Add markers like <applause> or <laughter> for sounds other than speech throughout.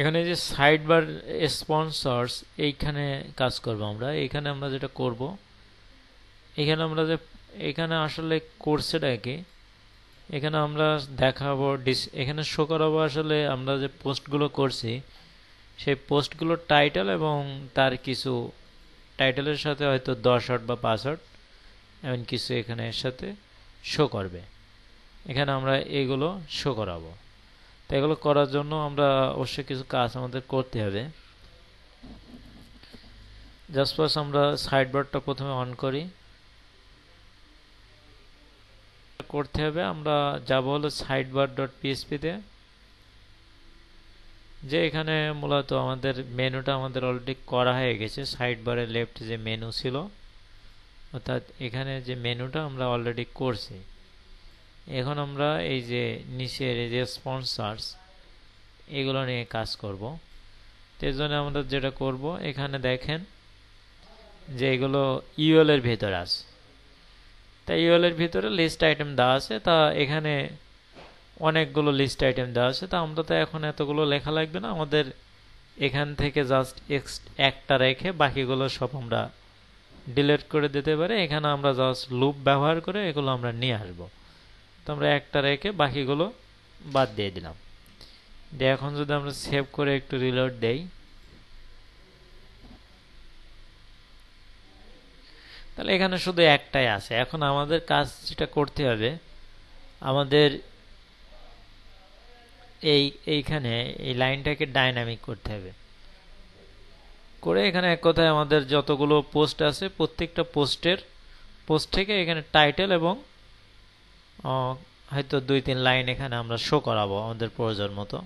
এখানে যে side bar sponsors এইখানে কাজ করব আমরা এখানে আমরা যেটা করব এখানে আমরা যে এখানে আসলে কোর্সেটা ডাকে এখানে আমরা দেখাবো ডিস এখানে শো করাবো আসলে আমরা যে পোস্টগুলো করছি সেই পোস্টগুলোর টাইটেল এবং তার কিছু টাইটেলের সাথে হয়তো দশ হট বা পাঁচ হট এমন কিছু এখানে এর সাথে শো করবে এখানে আমরা এগুলো শো করাবো তো এগুলো করার জন্য আমরা অবশ্যই কিছু কাজ আমাদের করতে হবে জাস্ট আমরা সাইড প্রথমে অন করি করতে হবে আমরা যাব হলো সাইড বার ডট পিএসপিতে যে এখানে মূলত আমাদের মেনুটা আমাদের অলরেডি করা হয়ে গেছে সাইড লেফট যে মেনু ছিল অর্থাৎ এখানে যে মেনুটা আমরা অলরেডি করছি এখন আমরা এই যে নিচের এই যে স্পন্সার্স এগুলো নিয়ে কাজ করব তো জন্য আমরা যেটা করব এখানে দেখেন যে এগুলো ইউএলের ভেতরে আছে তা ইউএলের ভিতরে লিস্ট আইটেম দেওয়া আছে তা এখানে অনেকগুলো লিস্ট আইটেম দেওয়া আছে তা আমরা তো এখন এতগুলো লেখা লাগবে না আমাদের এখান থেকে জাস্ট একটা রেখে বাকিগুলো সব আমরা ডিলেট করে দিতে পারি এখানে আমরা জাস্ট লুপ ব্যবহার করে এগুলো আমরা নিয়ে আসবো তো আমরা একটা রেখে বাকিগুলো বাদ দিয়ে দিলাম দিয়ে এখন যদি আমরা সেভ করে একটু রিলোড দেই তাহলে এখানে শুধু একটাই আছে এখন আমাদের কাজ যেটা করতে হবে আমাদের এই এইখানে এই লাইনটাকে ডাইনামিক করতে হবে করে এখানে এক কথায় আমাদের যতগুলো পোস্ট আছে প্রত্যেকটা পোস্টের পোস্ট থেকে এখানে টাইটেল এবং হয়তো দুই তিন লাইন এখানে আমরা শো করাবো আমাদের প্রয়োজন মতো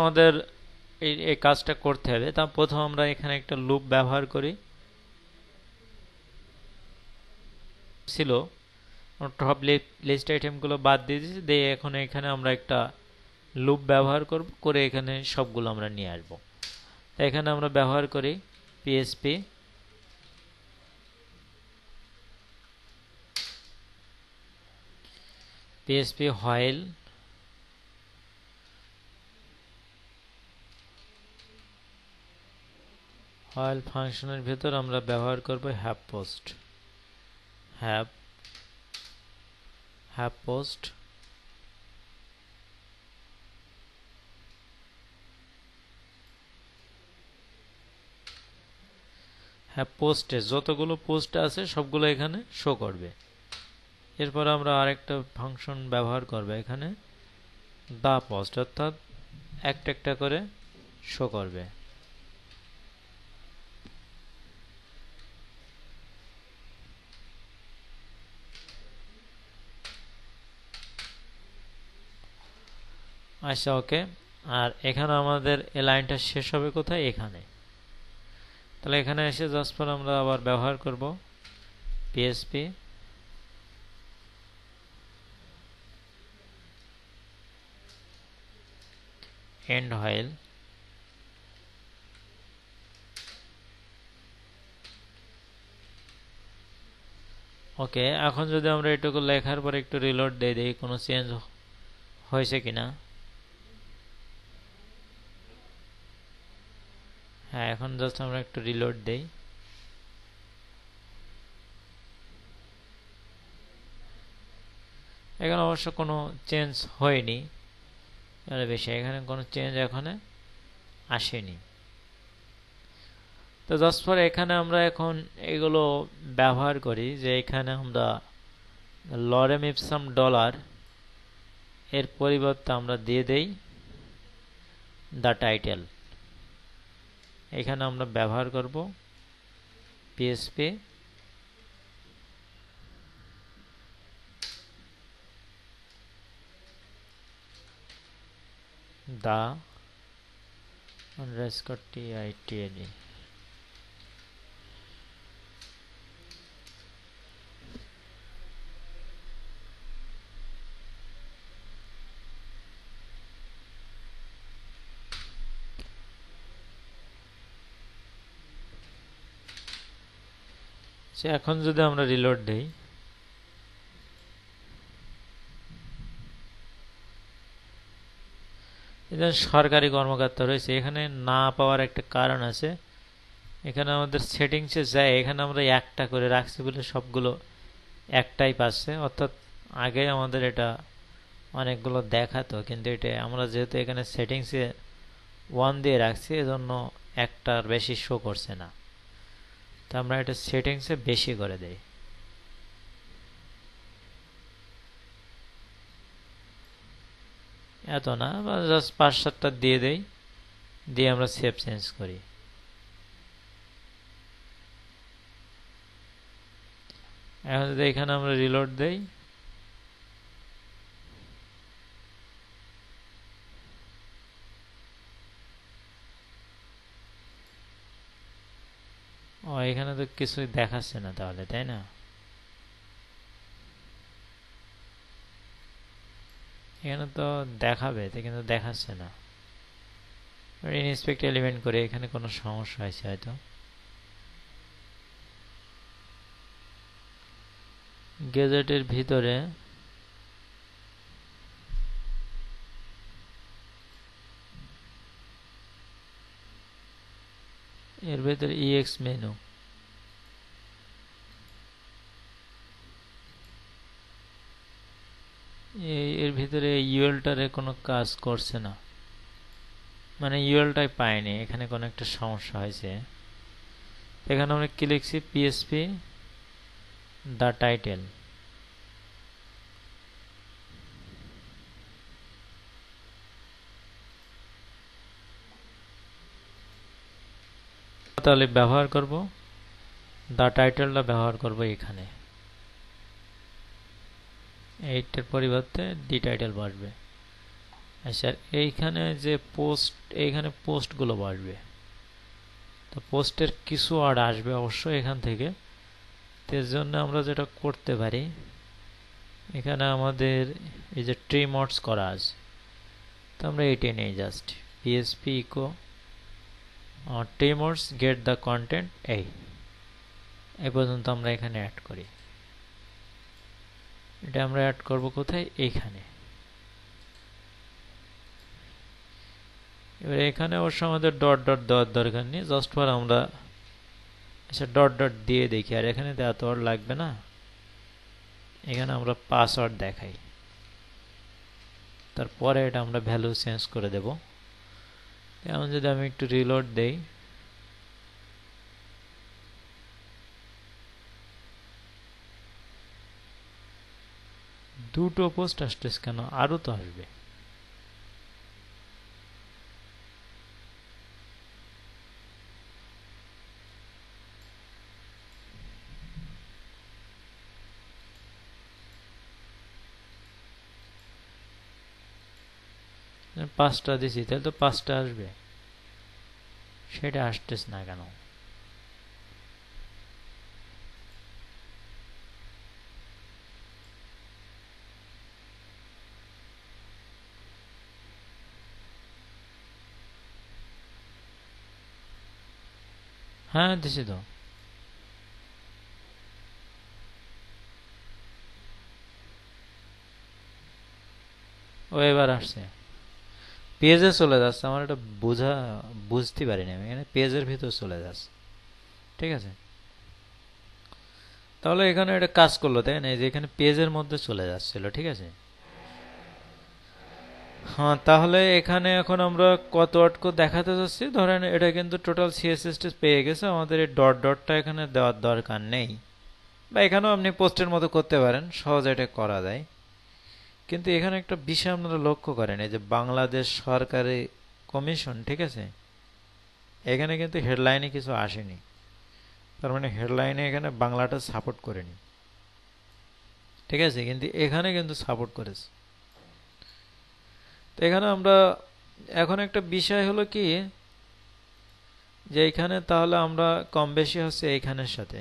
আমাদের এই এই কাজটা করতে হবে তা প্রথম আমরা এখানে একটা লুপ ব্যবহার করি ছিল টপ লিস্ট আইটেমগুলো বাদ দিয়ে দিয়েছি দিয়ে এখন এখানে আমরা একটা লুপ ব্যবহার করব করে এখানে সবগুলো আমরা নিয়ে আসবো এখানে আমরা ব্যবহার করি পিএসপি পিএসপি হয়েল হয়েল ফাংশনের ভেতর আমরা ব্যবহার করব হ্যাপ পোস্ট হ্যাপ হ্যাপ পোস্ট হ্যাঁ পোস্টে যতগুলো পোস্ট আছে সবগুলো এখানে শো করবে এরপর আমরা আরেকটা ফাংশন ব্যবহার করবো এখানে দা পস্ট অর্থাৎ একটা একটা করে শো করবে আচ্ছা ওকে আর এখানে আমাদের এ লাইনটা শেষ হবে কোথায় এখানে তাহলে এখানে এসে জাস্ট পর আমরা আবার ব্যবহার করব পিএসপি end while ওকে এখন যদি আমরা এটুকু লেখার পর একটু রিলোড দিয়ে দিই কোনো চেঞ্জ হয়েছে কিনা হ্যাঁ এখন জাস্ট আমরা একটু রিলোড দেই এখন অবশ্য কোনো চেঞ্জ হয়নি তাহলে বেশি এখানে কোনো চেঞ্জ এখানে আসেনি তো জাস্ট ফর এখানে আমরা এখন এগুলো ব্যবহার করি যে এখানে আমরা লরেম ইপসাম ডলার এর পরিবর্তে আমরা দিয়ে দেই দ্য টাইটেল এখানে আমরা ব্যবহার করব পিএসপি the underscore TITD সে এখন যদি আমরা রিলোড দেই এটা সরকারি কর্মকর্তা রয়েছে এখানে না পাওয়ার একটা কারণ আছে এখানে আমাদের সেটিংসে যায় এখানে আমরা একটা করে রাখছি বলে সবগুলো একটাই পাচ্ছে অর্থাৎ আগে আমাদের এটা অনেকগুলো দেখাতো কিন্তু এটা আমরা যেহেতু এখানে সেটিংসে ওয়ান দিয়ে রাখছি এজন্য একটার বেশি শো করছে না তো আমরা এটা সেটিংসে বেশি করে দেই এত না জাস্ট পাঁচ সাতটা দিয়ে দেই দিয়ে আমরা সেফ চেঞ্জ করি এখন যদি এখানে আমরা রিলোড দেই ও এখানে তো কিছুই দেখাচ্ছে না তাহলে তাই না এখানে তো দেখাবে কিন্তু দেখাচ্ছে না ইনস্পেক্ট এলিমেন্ট করে এখানে কোনো সমস্যা হয়েছে হয়তো গেজেটের ভিতরে এর ভেতরে ইএক্স e মেনু এর ভিতরে ইউএলটারে কোনো কাজ করছে না মানে ইউএলটাই পাইনি এখানে কোনো একটা সমস্যা হয়েছে এখানে আমরা কি লিখছি পিএসপি দ্য টাইটেল তাহলে ব্যবহার করব দ্য টাইটেলটা ব্যবহার করব এখানে এইটার পরিবর্তে ডি টাইটেল বাড়বে আচ্ছা এইখানে যে পোস্ট এইখানে পোস্টগুলো বাড়বে তো পোস্টের কিছু অর্ড আসবে অবশ্যই এখান থেকে এর জন্য আমরা যেটা করতে পারি এখানে আমাদের এই যে ট্রিমটস করা আছে তো আমরা এটি নেই জাস্ট পিএসপি ইকো ট্রিমটস গেট দ্য কন্টেন্ট এই এই পর্যন্ত আমরা এখানে অ্যাড করি এটা আমরা অ্যাড করব কোথায় এখানে এবার এখানে অবশ্য আমাদের ডট ডট দেওয়ার দরকার নেই জাস্ট ফর আমরা আচ্ছা ডট ডট দিয়ে দেখি আর এখানে দেওয়া তো আর লাগবে না এখানে আমরা পাসওয়ার্ড দেখাই তারপরে এটা আমরা ভ্যালু চেঞ্জ করে দেব যেমন যদি আমি একটু রিলোড দেই দুটো পোস্ট আসতেছে কেন আরও তো আসবে পাঁচটা দিছি তাহলে তো পাঁচটা আসবে সেটা আসতেছে না কেন হ্যাঁ দিছি তো ও এবার আসছে পেজে চলে যাচ্ছে আমার এটা বোঝা বুঝতে পারিনি আমি এখানে পেজের ভিতর চলে যাচ্ছে ঠিক আছে তাহলে এখানে এটা কাজ করলো তাই না যে এখানে পেজের মধ্যে চলে যাচ্ছিল ঠিক আছে হ্যাঁ তাহলে এখানে এখন আমরা কত অটক দেখাতে চাচ্ছি ধরেন এটা কিন্তু টোটাল সিএসএসটি পেয়ে গেছে আমাদের এই ডট ডটটা এখানে দেওয়ার দরকার নেই বা এখানেও আপনি পোস্টের মতো করতে পারেন সহজে এটা করা যায় কিন্তু এখানে একটা বিষয় আপনারা লক্ষ্য করেন এই যে বাংলাদেশ সরকারি কমিশন ঠিক আছে এখানে কিন্তু হেডলাইনে কিছু আসেনি তার মানে হেডলাইনে এখানে বাংলাটা সাপোর্ট করেনি ঠিক আছে কিন্তু এখানে কিন্তু সাপোর্ট করেছে তো এখানে আমরা এখন একটা বিষয় হলো কি যে এখানে তাহলে আমরা কম বেশি হচ্ছে এইখানের সাথে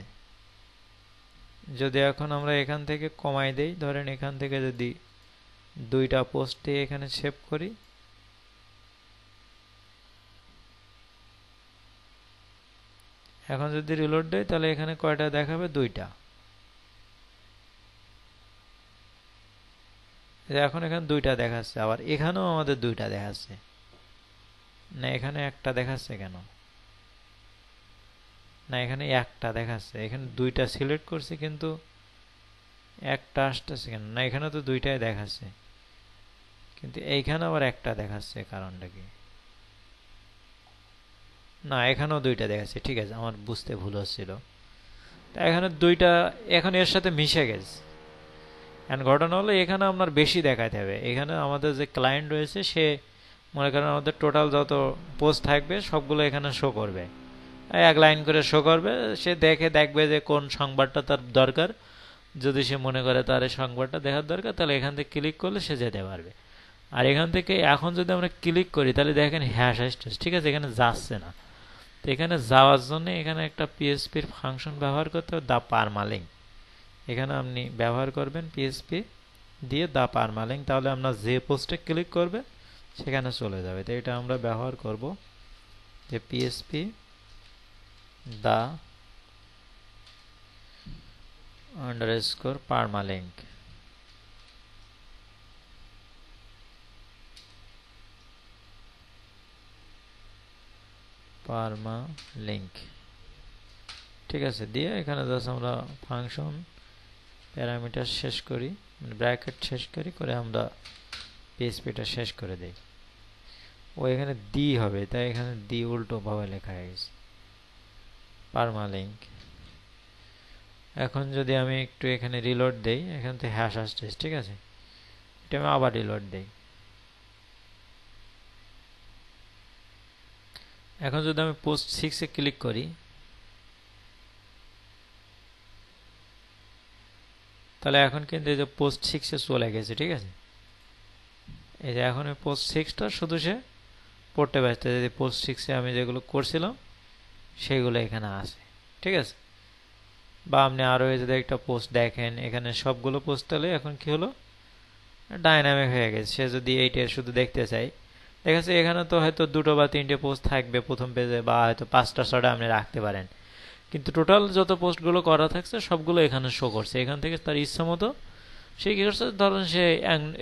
যদি এখন আমরা এখান থেকে কমাই দেই ধরেন এখান থেকে যদি দুইটা পোস্টে এখানে সেভ করি এখন যদি রিলোড দেয় তাহলে এখানে কয়টা দেখাবে দুইটা এখন এখানে দুইটা দেখাচ্ছে আবার এখানেও আমাদের দুইটা দেখাচ্ছে না এখানে একটা দেখাচ্ছে কেন না এখানে একটা দেখাচ্ছে এখানে দুইটা সিলেক্ট করছে কিন্তু একটা আসতেছে কেন না এখানে তো দুইটাই দেখাচ্ছে কিন্তু এইখানে আবার একটা দেখাচ্ছে কারণটা কি না এখানেও দুইটা দেখাচ্ছে ঠিক আছে আমার বুঝতে ভুল হচ্ছিল তা এখানে দুইটা এখন এর সাথে মিশে গেছে অ্যান্ড ঘটনা হলো এখানে আপনার বেশি দেখাতে হবে এখানে আমাদের যে ক্লায়েন্ট রয়েছে সে মনে করেন আমাদের টোটাল যত পোস্ট থাকবে সবগুলো এখানে শো করবে এক লাইন করে শো করবে সে দেখে দেখবে যে কোন সংবাদটা তার দরকার যদি সে মনে করে তার এই সংবাদটা দেখার দরকার তাহলে এখান থেকে ক্লিক করলে সে যেতে পারবে আর এখান থেকে এখন যদি আমরা ক্লিক করি তাহলে দেখেন হ্যাশ হ্যাশ ঠিক আছে এখানে যাচ্ছে না তো এখানে যাওয়ার জন্য এখানে একটা পিএসপির ফাংশন ব্যবহার করতে হবে দ্য পারমালিং এখানে আপনি ব্যবহার করবেন পিএসপি দিয়ে দা পারমালিং তাহলে আপনার যে পোস্টে ক্লিক করবে সেখানে চলে যাবে তো এটা আমরা ব্যবহার করব যে PSP the underscore link permalink ঠিক আছে দিয়ে এখানে জাস্ট আমরা ফাংশন প্যারামিটার শেষ করি মানে ব্র্যাকেট শেষ করি করে আমরা পিএসপিটা শেষ করে দিই ও এখানে দি হবে তাই এখানে দি উল্টোভাবে লেখা হয়েছে গেছে পারমালিঙ্ক এখন যদি আমি একটু এখানে রিলোড দেই এখান থেকে হ্যাশ আসতেছে ঠিক আছে এটা আমি আবার রিলোড দেই এখন যদি আমি পোস্ট সিক্সে ক্লিক করি তাহলে এখন কিন্তু এই যে পোস্ট সিক্সে চলে গেছে ঠিক আছে এই যে এখন ওই পোস্ট সিক্সটা শুধু সে পড়তে পারছে যদি পোস্ট সিক্সে আমি যেগুলো করছিলাম সেগুলো এখানে আসে ঠিক আছে বা আপনি আরও যদি একটা পোস্ট দেখেন এখানে সবগুলো পোস্ট তাহলে এখন কি হলো ডাইনামিক হয়ে গেছে সে যদি এইটা শুধু দেখতে চাই দেখা যাচ্ছে এখানে তো হয়তো দুটো বা তিনটে পোস্ট থাকবে প্রথম পেজে বা হয়তো পাঁচটা ছটা আপনি রাখতে পারেন কিন্তু টোটাল যত পোস্টগুলো করা থাকছে সবগুলো এখানে শো করছে এখান থেকে তার ইচ্ছা মতো সে কী করছে ধরেন সে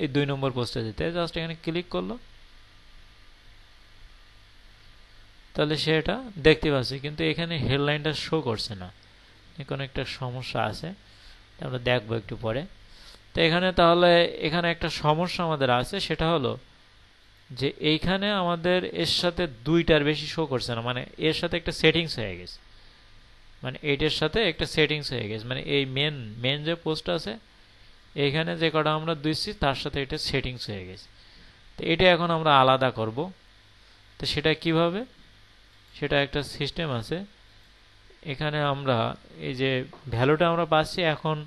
এই দুই নম্বর পোস্টে যেতে জাস্ট এখানে ক্লিক করলো তাহলে সে এটা দেখতে পাচ্ছি কিন্তু এখানে হেডলাইনটা শো করছে না কোনো একটা সমস্যা আছে আমরা দেখবো একটু পরে তো এখানে তাহলে এখানে একটা সমস্যা আমাদের আছে সেটা হলো যে এইখানে আমাদের এর সাথে দুইটার বেশি শো করছে না মানে এর সাথে একটা সেটিংস হয়ে গেছে মানে এইটের সাথে একটা সেটিংস হয়ে গেছে মানে এই মেন মেন যে পোস্ট আছে এখানে যে কটা আমরা দিচ্ছি তার সাথে এটা সেটিংস হয়ে গেছে তো এটা এখন আমরা আলাদা করব তো সেটা কিভাবে সেটা একটা সিস্টেম আছে এখানে আমরা এই যে ভ্যালুটা আমরা পাচ্ছি এখন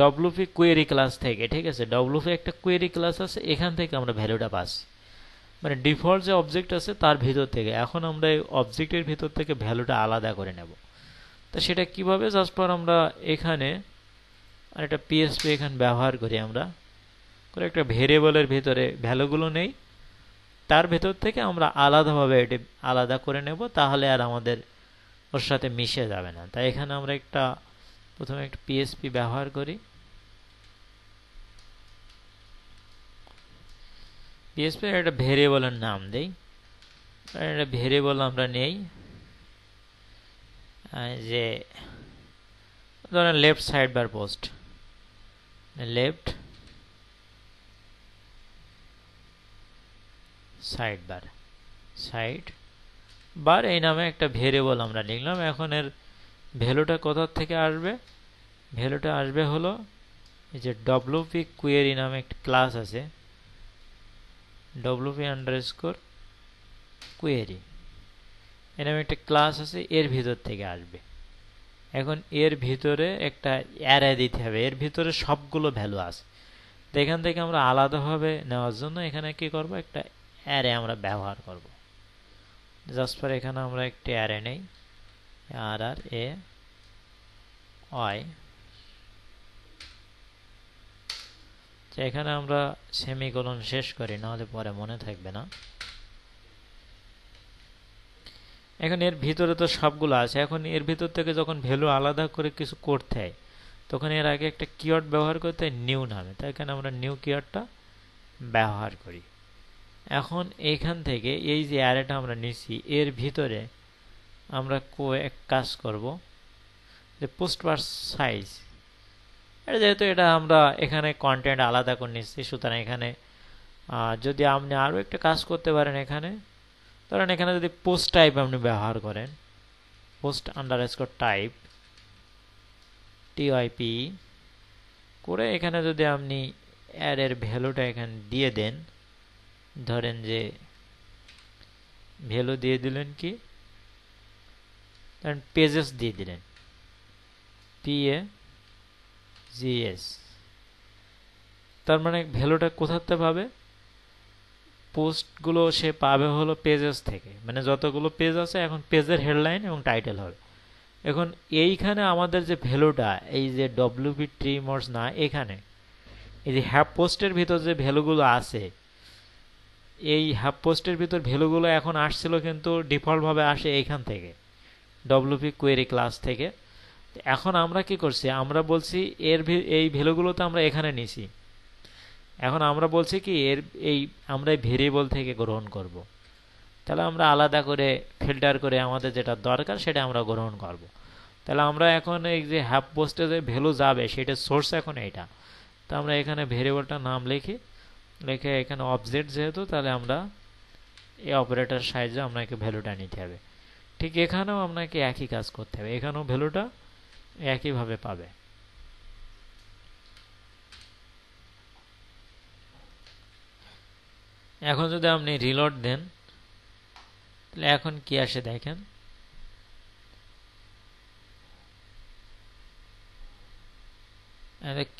ডব্লুপি কোয়েরি ক্লাস থেকে ঠিক আছে ডব্লুপি একটা কোয়েরি ক্লাস আছে এখান থেকে আমরা ভ্যালুটা পাচ্ছি মানে ডিফল্ট যে অবজেক্ট আছে তার ভিতর থেকে এখন আমরা এই অবজেক্টের ভিতর থেকে ভ্যালুটা আলাদা করে নেব তো সেটা কীভাবে জাস্ট পর আমরা এখানে আর একটা পিএসপি এখানে ব্যবহার করি আমরা করে একটা ভেরিয়েবলের ভিতরে ভ্যালুগুলো নেই তার ভেতর থেকে আমরা আলাদাভাবে এটি আলাদা করে নেব তাহলে আর আমাদের ওর সাথে মিশে যাবে না তাই এখানে আমরা একটা প্রথমে একটা পিএসপি ব্যবহার করি পিএসপি একটা ভেরিয়েবলের নাম দেই একটা ভেরিয়েবল আমরা নেই যে ধরেন left side bar post left side bar side bar এই নামে একটা ভেরিয়েবল আমরা লিখলাম এখন এর ভ্যালুটা কোথার থেকে আসবে ভ্যালুটা আসবে হলো এই যে ডব্লুপি কুয়েরি নামে একটা ক্লাস আছে ডব্লুপি আন্ডার স্কোর কুয়েরি এরকম একটা ক্লাস আছে এর ভিতর থেকে আসবে এখন এর ভিতরে একটা অ্যারে দিতে হবে এর ভিতরে সবগুলো ভ্যালু আছে তো এখান থেকে আমরা আলাদাভাবে নেওয়ার জন্য এখানে কি করব একটা অ্যারে আমরা ব্যবহার করব জাস্ট ফর এখানে আমরা একটি অ্যারে নেই আর আর এ এখানে আমরা সেমিকোলন শেষ করি নাহলে পরে মনে থাকবে না এখন এর ভিতরে তো সবগুলো আছে এখন এর ভিতর থেকে যখন ভ্যালু আলাদা করে কিছু করতে হয় তখন এর আগে একটা কিওয়ার্ড ব্যবহার করতে হয় নিউ নামে তাই এখানে আমরা নিউ কিওয়ার্ডটা ব্যবহার করি এখন এখান থেকে এই যে অ্যারেটা আমরা নিছি এর ভিতরে আমরা কো এক কাজ করব যে পোস্ট বার সাইজ এটা যেহেতু এটা আমরা এখানে কন্টেন্ট আলাদা করে নিচ্ছি সুতরাং এখানে যদি আপনি আরও একটা কাজ করতে পারেন এখানে ধরেন এখানে যদি পোস্ট টাইপ আপনি ব্যবহার করেন post underscore type TYP করে এখানে যদি আপনি অ্যাডের ভ্যালুটা এখানে দিয়ে দেন ধরেন যে ভ্যালু দিয়ে দিলেন কি ধরেন পেজেস দিয়ে দিলেন পিএ জিএস তার মানে ভ্যালুটা কোথাতে পাবে পোস্টগুলো সে পাবে হলো পেজেস থেকে মানে যতগুলো পেজ আছে এখন পেজের হেডলাইন এবং টাইটেল হবে এখন এইখানে আমাদের যে ভ্যালুটা এই যে ডব্লিউপি ট্রি মর্স না এখানে এই যে হ্যাপ পোস্টের ভিতর যে ভ্যালুগুলো আছে এই হ্যাপ পোস্টের ভিতর ভ্যালুগুলো এখন আসছিল কিন্তু ডিফল্টভাবে আসে এইখান থেকে ডব্লিউপি কোয়েরি ক্লাস থেকে এখন আমরা কি করছি আমরা বলছি এর এই ভ্যালুগুলো তো আমরা এখানে নিছি এখন আমরা বলছি কি এর এই আমরা এই ভেরিয়েবল থেকে গ্রহণ করব। তাহলে আমরা আলাদা করে ফিল্টার করে আমাদের যেটা দরকার সেটা আমরা গ্রহণ করব। তাহলে আমরা এখন এই যে হ্যাপ পোস্টে যে ভ্যালু যাবে সেটা সোর্স এখন এইটা তো আমরা এখানে ভেরিয়েবলটার নাম লিখি লিখে এখানে অবজেক্ট যেহেতু তাহলে আমরা এই অপারেটার সাহায্যে আপনাকে ভ্যালুটা নিতে হবে ঠিক এখানেও আপনাকে একই কাজ করতে হবে এখানেও ভ্যালুটা একইভাবে পাবে এখন যদি আপনি রিলোড দেন তাহলে এখন কি আসে দেখেন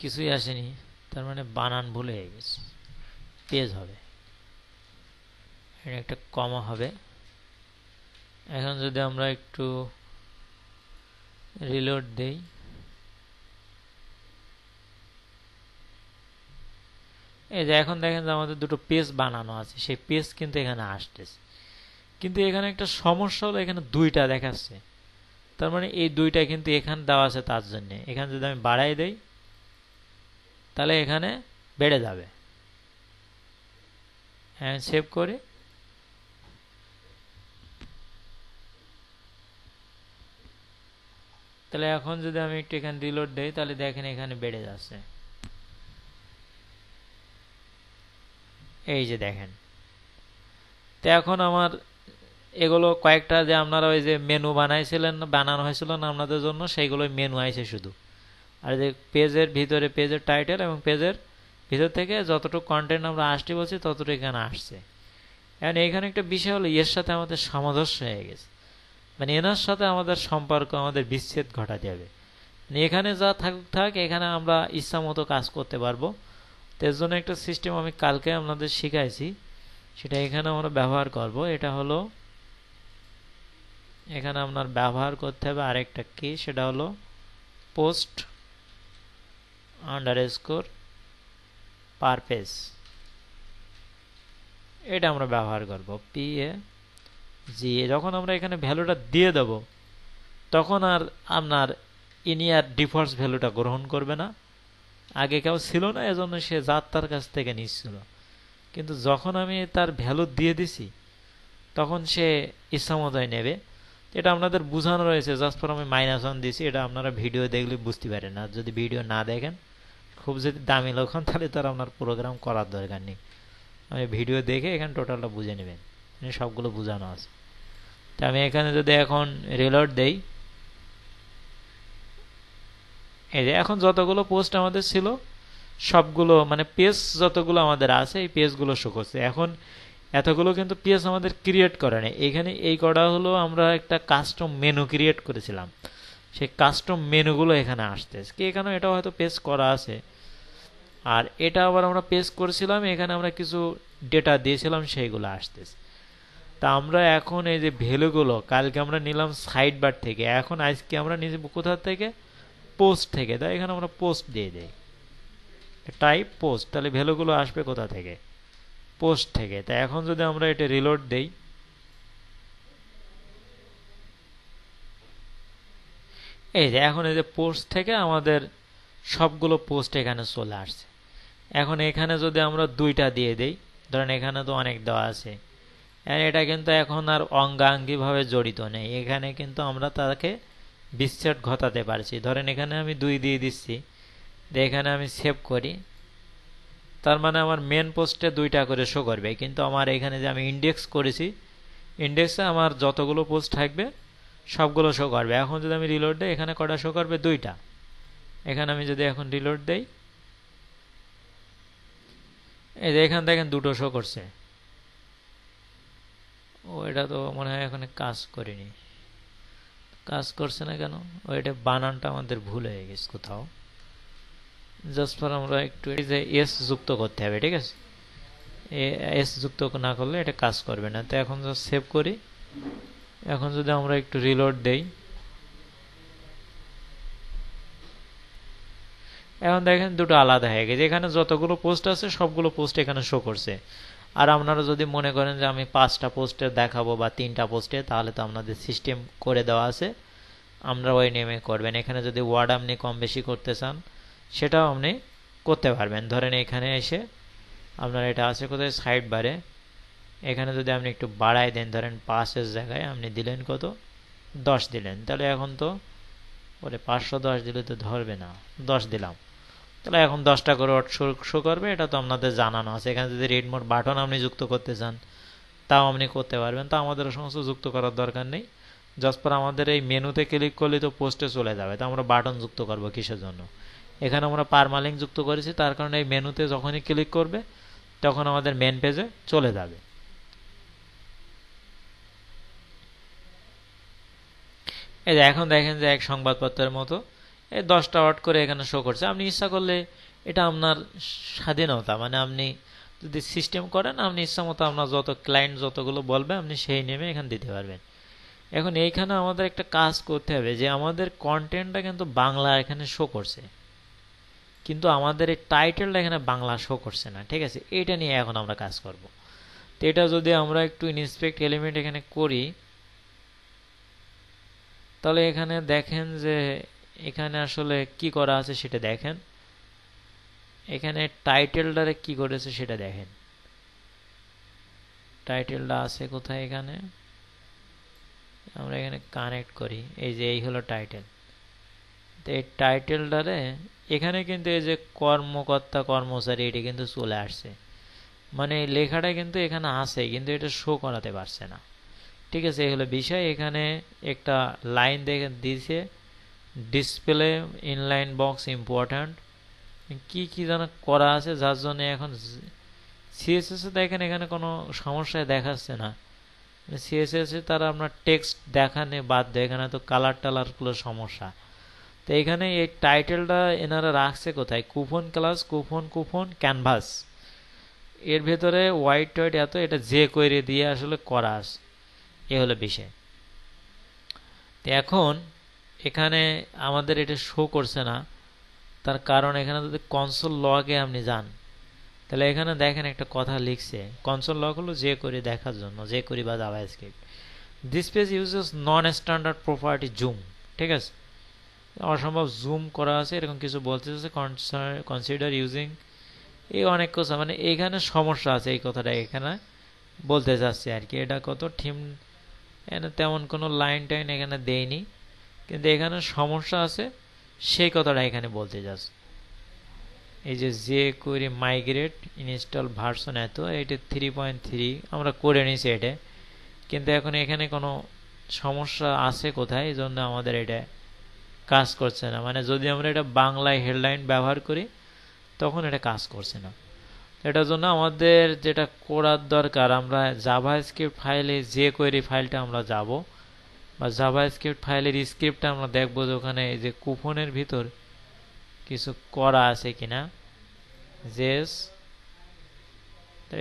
কিছুই আসেনি তার মানে বানান ভুল হয়ে গেছে পেজ হবে এটা একটা কমা হবে এখন যদি আমরা একটু রিলোড দেই এই যে এখন দেখেন যে আমাদের দুটো পেজ বানানো আছে সেই পেজ কিন্তু এখানে আসতেছে কিন্তু এখানে একটা সমস্যা হলো এখানে দুইটা দেখাচ্ছে তার মানে এই দুইটা কিন্তু এখানে দেওয়া আছে তার জন্য এখানে যদি আমি বাড়াই দেই তাহলে এখানে বেড়ে যাবে হ্যাঁ সেভ করে তাহলে এখন যদি আমি একটু এখানে রিলোড দেই তাহলে দেখেন এখানে বেড়ে যাচ্ছে এই যে দেখেন তো এখন আমার এগুলো কয়েকটা যে আপনারা ওই যে মেনু বানাইছিলেন বানানো হয়েছিল না আপনাদের জন্য সেইগুলোই মেনু আইছে শুধু আর যে পেজের ভিতরে পেজের টাইটেল এবং পেজের ভিতর থেকে যতটুকু কন্টেন্ট আমরা আসতে বলছি ততটুকু এখানে আসছে এখন এখানে একটা বিষয় হলো এর সাথে আমাদের সামঞ্জস্য হয়ে গেছে মানে এনার সাথে আমাদের সম্পর্ক আমাদের বিচ্ছেদ ঘটাতে হবে মানে এখানে যা থাকুক থাক এখানে আমরা ইচ্ছা মতো কাজ করতে পারবো তো জন্য একটা সিস্টেম আমি কালকে আপনাদের শিখাইছি সেটা এখানে আমরা ব্যবহার করব এটা হলো এখানে আপনার ব্যবহার করতে হবে আরেকটা কি সেটা হলো পোস্ট আন্ডার স্কোর পারপেস এটা আমরা ব্যবহার করব পি এ জি যখন আমরা এখানে ভ্যালুটা দিয়ে দেব তখন আর আপনার ইনিয়ার ডিফল্টস ভ্যালুটা গ্রহণ করবে না আগে কেউ ছিল না এজন্য সে জাত তার কাছ থেকে নিচ্ছিল কিন্তু যখন আমি তার ভ্যালু দিয়ে দিছি তখন সে ইচ্ছামতায় নেবে এটা আপনাদের বোঝানো রয়েছে জাস্ট ফর আমি মাইনাস ওয়ান দিছি এটা আপনারা ভিডিও দেখলে বুঝতে পারেন না যদি ভিডিও না দেখেন খুব যদি দামি লোক হন তাহলে তার আপনার প্রোগ্রাম করার দরকার নেই আমি ভিডিও দেখে এখানে টোটালটা বুঝে নেবেন সবগুলো বোঝানো আছে তো আমি এখানে যদি এখন রেলট দেই এই যে এখন যতগুলো পোস্ট আমাদের ছিল সবগুলো মানে পেজ যতগুলো আমাদের আছে এই পেজগুলো শো করছে এখন এতগুলো কিন্তু পেজ আমাদের ক্রিয়েট করে নেই এখানে এই কটা হলো আমরা একটা কাস্টম মেনু ক্রিয়েট করেছিলাম সেই কাস্টম মেনুগুলো এখানে আসতেছে কি এখানেও এটাও হয়তো পেজ করা আছে আর এটা আবার আমরা পেজ করেছিলাম এখানে আমরা কিছু ডেটা দিয়েছিলাম সেইগুলো আসতেছে তা আমরা এখন এই যে ভ্যালুগুলো কালকে আমরা নিলাম সাইড বার থেকে এখন আজকে আমরা নিজে কোথা থেকে পোস্ট থেকে তাই এখানে আমরা পোস্ট দিয়ে দিই টাইপ পোস্ট তাহলে ভ্যালুগুলো আসবে কোথা থেকে পোস্ট থেকে তা এখন যদি আমরা এটা রিলোড দেই এই যে এখন এই যে পোস্ট থেকে আমাদের সবগুলো পোস্ট এখানে চলে আসছে এখন এখানে যদি আমরা দুইটা দিয়ে দেই ধরেন এখানে তো অনেক দেওয়া আছে এটা কিন্তু এখন আর অঙ্গাঙ্গিভাবে জড়িত নেই এখানে কিন্তু আমরা তাকে বিচ্ছেদ ঘটাতে পারছি ধরেন এখানে আমি দুই দিয়ে দিচ্ছি দিয়ে এখানে আমি সেভ করি তার মানে আমার মেন পোস্টে দুইটা করে শো করবে কিন্তু আমার এখানে যে আমি ইন্ডেক্স করেছি ইন্ডেক্সে আমার যতগুলো পোস্ট থাকবে সবগুলো শো করবে এখন যদি আমি রিলোড দেই এখানে কটা শো করবে দুইটা এখানে আমি যদি এখন রিলোড দেই এই যে এখান দেখেন দুটো শো করছে ও এটা তো মনে হয় এখানে কাজ করিনি কাজ করছে না কেন ওইটা বানানটা আমাদের ভুল হয়ে গেছে কোথাও জাস্ট ফর আমরা একটু যে এস যুক্ত করতে হবে ঠিক আছে এস যুক্ত না করলে এটা কাজ করবে না তো এখন যা সেভ করি এখন যদি আমরা একটু রিলোড দেই এখন দেখেন দুটো আলাদা হয়ে গেছে এখানে যতগুলো পোস্ট আছে সবগুলো পোস্ট এখানে শো করছে আর আপনারা যদি মনে করেন যে আমি পাঁচটা পোস্টে দেখাবো বা তিনটা পোস্টে তাহলে তো আপনাদের সিস্টেম করে দেওয়া আছে আপনারা ওই নেমে করবেন এখানে যদি ওয়ার্ড আপনি কম বেশি করতে চান সেটাও আপনি করতে পারবেন ধরেন এখানে এসে আপনার এটা আছে কোথায় সাইড বারে এখানে যদি আপনি একটু বাড়াই দেন ধরেন পাঁচের জায়গায় আপনি দিলেন কত দশ দিলেন তাহলে এখন তো ওরে পাঁচশো দশ দিলে তো ধরবে না দশ দিলাম তাহলে এখন দশটা করে অট শো করবে এটা তো আপনাদের জানানো আছে এখানে যদি রেড মোড বাটন আপনি যুক্ত করতে চান তাও আপনি করতে পারবেন তা আমাদের সমস্ত যুক্ত করার দরকার নেই জাস্ট পর আমাদের এই মেনুতে ক্লিক করলে তো পোস্টে চলে যাবে তো আমরা বাটন যুক্ত করব কিসের জন্য এখানে আমরা পারমালিঙ্ক যুক্ত করেছি তার কারণে এই মেনুতে যখনই ক্লিক করবে তখন আমাদের মেন পেজে চলে যাবে এই যে এখন দেখেন যে এক সংবাদপত্রের মতো এই দশটা ওয়াট করে এখানে শো করছে আপনি ইচ্ছা করলে এটা আপনার স্বাধীনতা মানে আপনি যদি সিস্টেম করেন আপনি ইচ্ছা মতো আপনার যত ক্লায়েন্ট যতগুলো বলবে আপনি সেই নেমে এখানে দিতে পারবেন এখন এইখানে আমাদের একটা কাজ করতে হবে যে আমাদের কন্টেন্টটা কিন্তু বাংলা এখানে শো করছে কিন্তু আমাদের এই টাইটেলটা এখানে বাংলা শো করছে না ঠিক আছে এটা নিয়ে এখন আমরা কাজ করব তো এটা যদি আমরা একটু ইনস্পেক্ট এলিমেন্ট এখানে করি তাহলে এখানে দেখেন যে এখানে আসলে কি করা আছে সেটা দেখেন এখানে টাইটেলটারে কি করেছে সেটা দেখেন টাইটেলটা আছে কোথায় এখানে আমরা এখানে কানেক্ট করি এই যে এই হলো টাইটেল তো এই টাইটেলটারে এখানে কিন্তু এই যে কর্মকর্তা কর্মচারী এটি কিন্তু চলে আসছে মানে লেখাটা কিন্তু এখানে আছে কিন্তু এটা শো করাতে পারছে না ঠিক আছে এই হলো বিষয় এখানে একটা লাইন দেখে দিয়েছে ডিসপ্লে ইনলাইন বক্স ইম্পর্ট্যান্ট কি কি যেন করা আছে যার জন্য এখন সিএসএস দেখেন এখানে কোনো সমস্যায় দেখাচ্ছে না সিএসএসে তারা আপনার টেক্সট দেখানে বাদ দেয় এখানে তো কালার টালারগুলো সমস্যা তো এখানে এই টাইটেলটা এনারা রাখছে কোথায় কুফন ক্লাস কুফন কুফন ক্যানভাস এর ভেতরে হোয়াইট টোয়াইট এত এটা যে কইরে দিয়ে আসলে করা এ হলো বিষয় তো এখন এখানে আমাদের এটা শো করছে না তার কারণ এখানে যদি কনসোল লগে আপনি যান তাহলে এখানে দেখেন একটা কথা লিখছে কনসোল লগ হলো যে করি দেখার জন্য যে করি বা JavaScript this page uses non standard property zoom ঠিক আছে অসম্ভব জুম করা আছে এরকম কিছু বলতে চাচ্ছে কনসিডার ইউজিং এই অনেক কথা মানে এখানে সমস্যা আছে এই কথাটা এখানে বলতে চাচ্ছে আর কি এটা কত থিম এখানে তেমন কোনো লাইন টাইন এখানে দেয়নি কিন্তু এখানে সমস্যা আছে সেই কথাটা এখানে বলতে যাস এই যে যে কোয়েরি মাইগ্রেট ইনস্টল ভার্সন এত এটা থ্রি পয়েন্ট থ্রি আমরা করে নিয়েছি এটা কিন্তু এখন এখানে কোনো সমস্যা আছে কোথায় এই জন্য আমাদের এটা কাজ করছে না মানে যদি আমরা এটা বাংলায় হেডলাইন ব্যবহার করি তখন এটা কাজ করছে না এটার জন্য আমাদের যেটা করার দরকার আমরা জাভা স্ক্রিপ্ট ফাইলে যে কোয়েরি ফাইলটা আমরা যাব বা জাভা স্ক্রিপ্ট ফাইলের স্ক্রিপ্ট আমরা দেখব যে ওখানে এই যে কুপনের ভিতর কিছু করা আছে কিনা জেস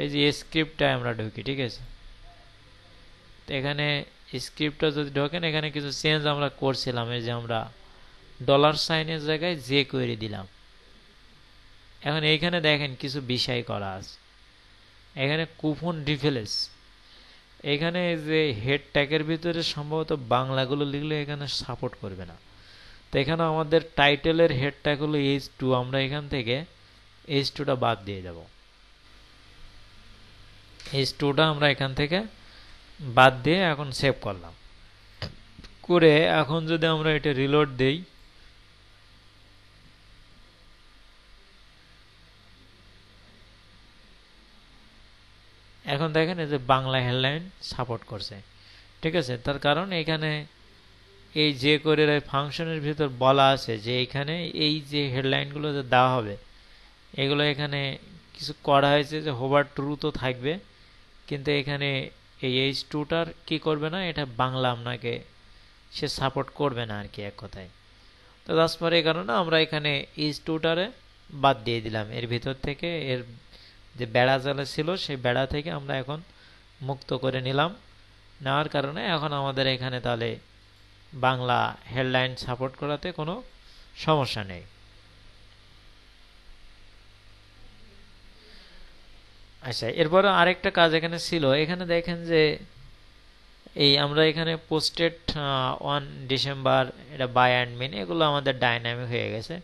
এই যে স্ক্রিপ্টটা আমরা ঢুকি ঠিক আছে এখানে স্ক্রিপ্টটা যদি ঢোকেন এখানে কিছু চেঞ্জ আমরা করছিলাম এই যে আমরা ডলার সাইনের জায়গায় জে কোয়েরি দিলাম এখন এইখানে দেখেন কিছু বিষয় করা আছে এখানে কুপন ডিফেলেস এখানে যে হেড ট্যাগের ভিতরে সম্ভবত বাংলাগুলো লিখলে এখানে সাপোর্ট করবে না তো এখানে আমাদের টাইটেলের হেড ট্যাগ হলো এইচ টু আমরা এখান থেকে এইচ টুটা বাদ দিয়ে দেব এইচ টুটা আমরা এখান থেকে বাদ দিয়ে এখন সেভ করলাম করে এখন যদি আমরা এটা রিলোড দেই এখন দেখেন এই যে বাংলা হেডলাইন সাপোর্ট করছে ঠিক আছে তার কারণ এখানে এই যে করে ফাংশনের ভিতর বলা আছে যে এখানে এই যে হেডলাইনগুলো যে দেওয়া হবে এগুলো এখানে কিছু করা হয়েছে যে হোভার ট্রু তো থাকবে কিন্তু এখানে এই এইচ টুটার কী করবে না এটা বাংলা আপনাকে সে সাপোর্ট করবে না আর কি এক কথায় তো তারপরে এই কারণে আমরা এখানে এইচ টুটারে বাদ দিয়ে দিলাম এর ভিতর থেকে এর যে বেড়া জালে ছিল সেই বেড়া থেকে আমরা এখন মুক্ত করে নিলাম নেওয়ার কারণে এখন আমাদের এখানে তাহলে বাংলা হেডলাইন সাপোর্ট করাতে কোনো সমস্যা নেই আচ্ছা এরপরে আরেকটা কাজ এখানে ছিল এখানে দেখেন যে এই আমরা এখানে পোস্টেড ওয়ান ডিসেম্বর এটা বাই অ্যান্ড মিন এগুলো আমাদের ডাইনামিক হয়ে গেছে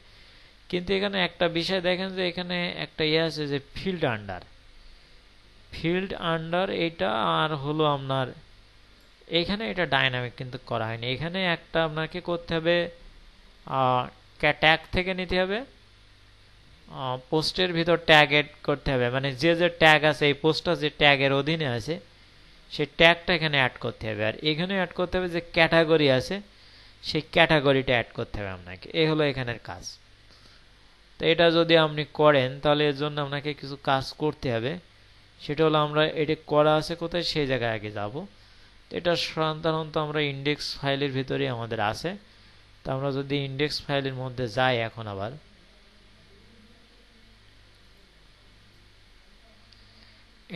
কিন্তু এখানে একটা বিষয় দেখেন যে এখানে একটা ইয়ে আছে যে ফিল্ড আন্ডার ফিল্ড আন্ডার এটা আর হলো আপনার এখানে এটা ডাইনামিক কিন্তু করা হয়নি এখানে একটা আপনাকে করতে হবে ট্যাগ থেকে নিতে হবে পোস্টের ভিতর ট্যাগ এড করতে হবে মানে যে যে ট্যাগ আছে এই পোস্টটা যে ট্যাগের অধীনে আছে সেই ট্যাগটা এখানে অ্যাড করতে হবে আর এখানে অ্যাড করতে হবে যে ক্যাটাগরি আছে সেই ক্যাটাগরিটা অ্যাড করতে হবে আপনাকে এ হলো এখানের কাজ তো এটা যদি আপনি করেন তাহলে এর জন্য আপনাকে কিছু কাজ করতে হবে সেটা হলো আমরা এটা করা আছে কোথায় সেই জায়গায় আগে যাব এটা সাধারণত আমরা ইন্ডেক্স ফাইলের ভিতরে আমাদের আছে তো আমরা যদি ইন্ডেক্স ফাইলের মধ্যে যাই এখন আবার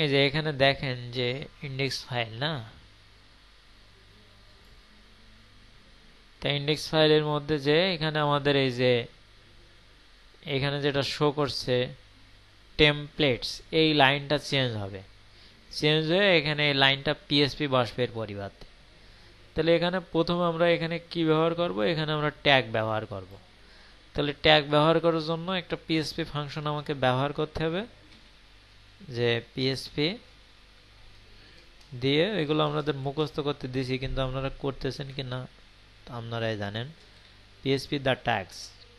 এই যে এখানে দেখেন যে ইন্ডেক্স ফাইল না তা ইন্ডেক্স ফাইলের মধ্যে যে এখানে আমাদের এই যে এখানে যেটা শো করছে টেমপ্লেটস এই লাইনটা চেঞ্জ হবে চেঞ্জ হয়ে এখানে এই লাইনটা পিএসপি বাষ্পের পরিবর্তে তাহলে এখানে প্রথম আমরা এখানে কি ব্যবহার করব এখানে আমরা ট্যাগ ব্যবহার করব তাহলে ট্যাগ ব্যবহার করার জন্য একটা পিএসপি ফাংশন আমাকে ব্যবহার করতে হবে যে পিএসপি দিয়ে এগুলো আমাদের মুখস্থ করতে দিছি কিন্তু আপনারা করতেছেন কি না আপনারাই জানেন PSP the tags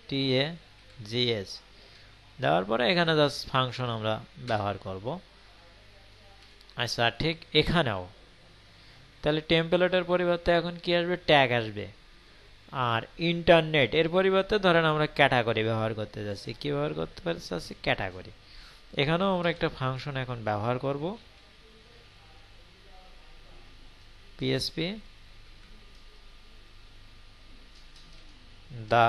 T A G S দেওয়ার পরে এখানে জাস্ট ফাংশন আমরা ব্যবহার করব আচ্ছা ঠিক এখানেও তাহলে টেম্পলেটের পরিবর্তে এখন কি আসবে ট্যাগ আসবে আর ইন্টারনেট এর পরিবর্তে ধরেন আমরা ক্যাটাগরি ব্যবহার করতে যাচ্ছি কী ব্যবহার করতে পারি চাচ্ছি ক্যাটাগরি এখানেও আমরা একটা ফাংশন এখন ব্যবহার করব PSP the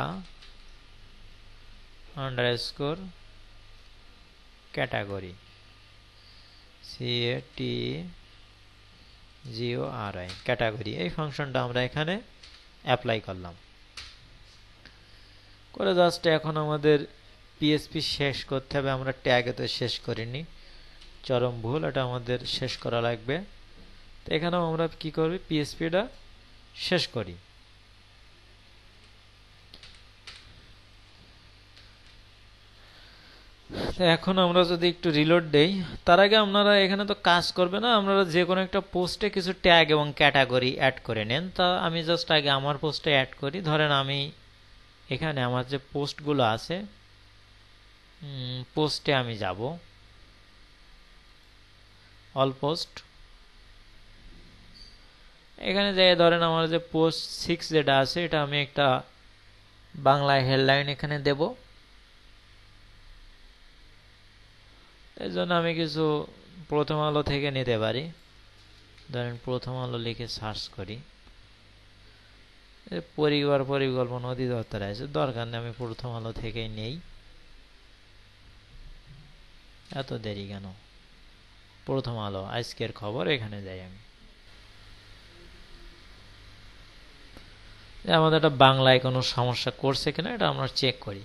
underscore category c a t G O R I category এই ফাংশনটা আমরা এখানে অ্যাপ্লাই করলাম করে জাস্ট এখন আমাদের পিএসপি শেষ করতে হবে আমরা ট্যাগে তো শেষ করিনি চরম ভুল এটা আমাদের শেষ করা লাগবে তো এখানেও আমরা কি করবি পিএসপিটা শেষ করি এখন আমরা যদি একটু রিলোড দেই তার আগে আপনারা এখানে তো কাজ করবে না আপনারা যে কোনো একটা পোস্টে কিছু ট্যাগ এবং ক্যাটাগরি অ্যাড করে নেন তা আমি জাস্ট আগে আমার পোস্টে অ্যাড করি ধরেন আমি এখানে আমার যে পোস্টগুলো আছে পোস্টে আমি যাব অল পোস্ট এখানে যে ধরেন আমার যে পোস্ট সিক্স যেটা আছে এটা আমি একটা বাংলা হেডলাইন এখানে দেবো এই জন্য আমি কিছু প্রথম আলো থেকে নিতে পারি ধরেন প্রথম আলো লিখে সার্চ করি পরিবার পরিকল্পনা অধিদপ্তর আছে দরকার নেই আমি প্রথম আলো থেকেই নেই এত দেরি কেন প্রথম আলো আজকের খবর এখানে যাই আমি আমাদের একটা বাংলায় কোনো সমস্যা করছে কিনা এটা আমরা চেক করি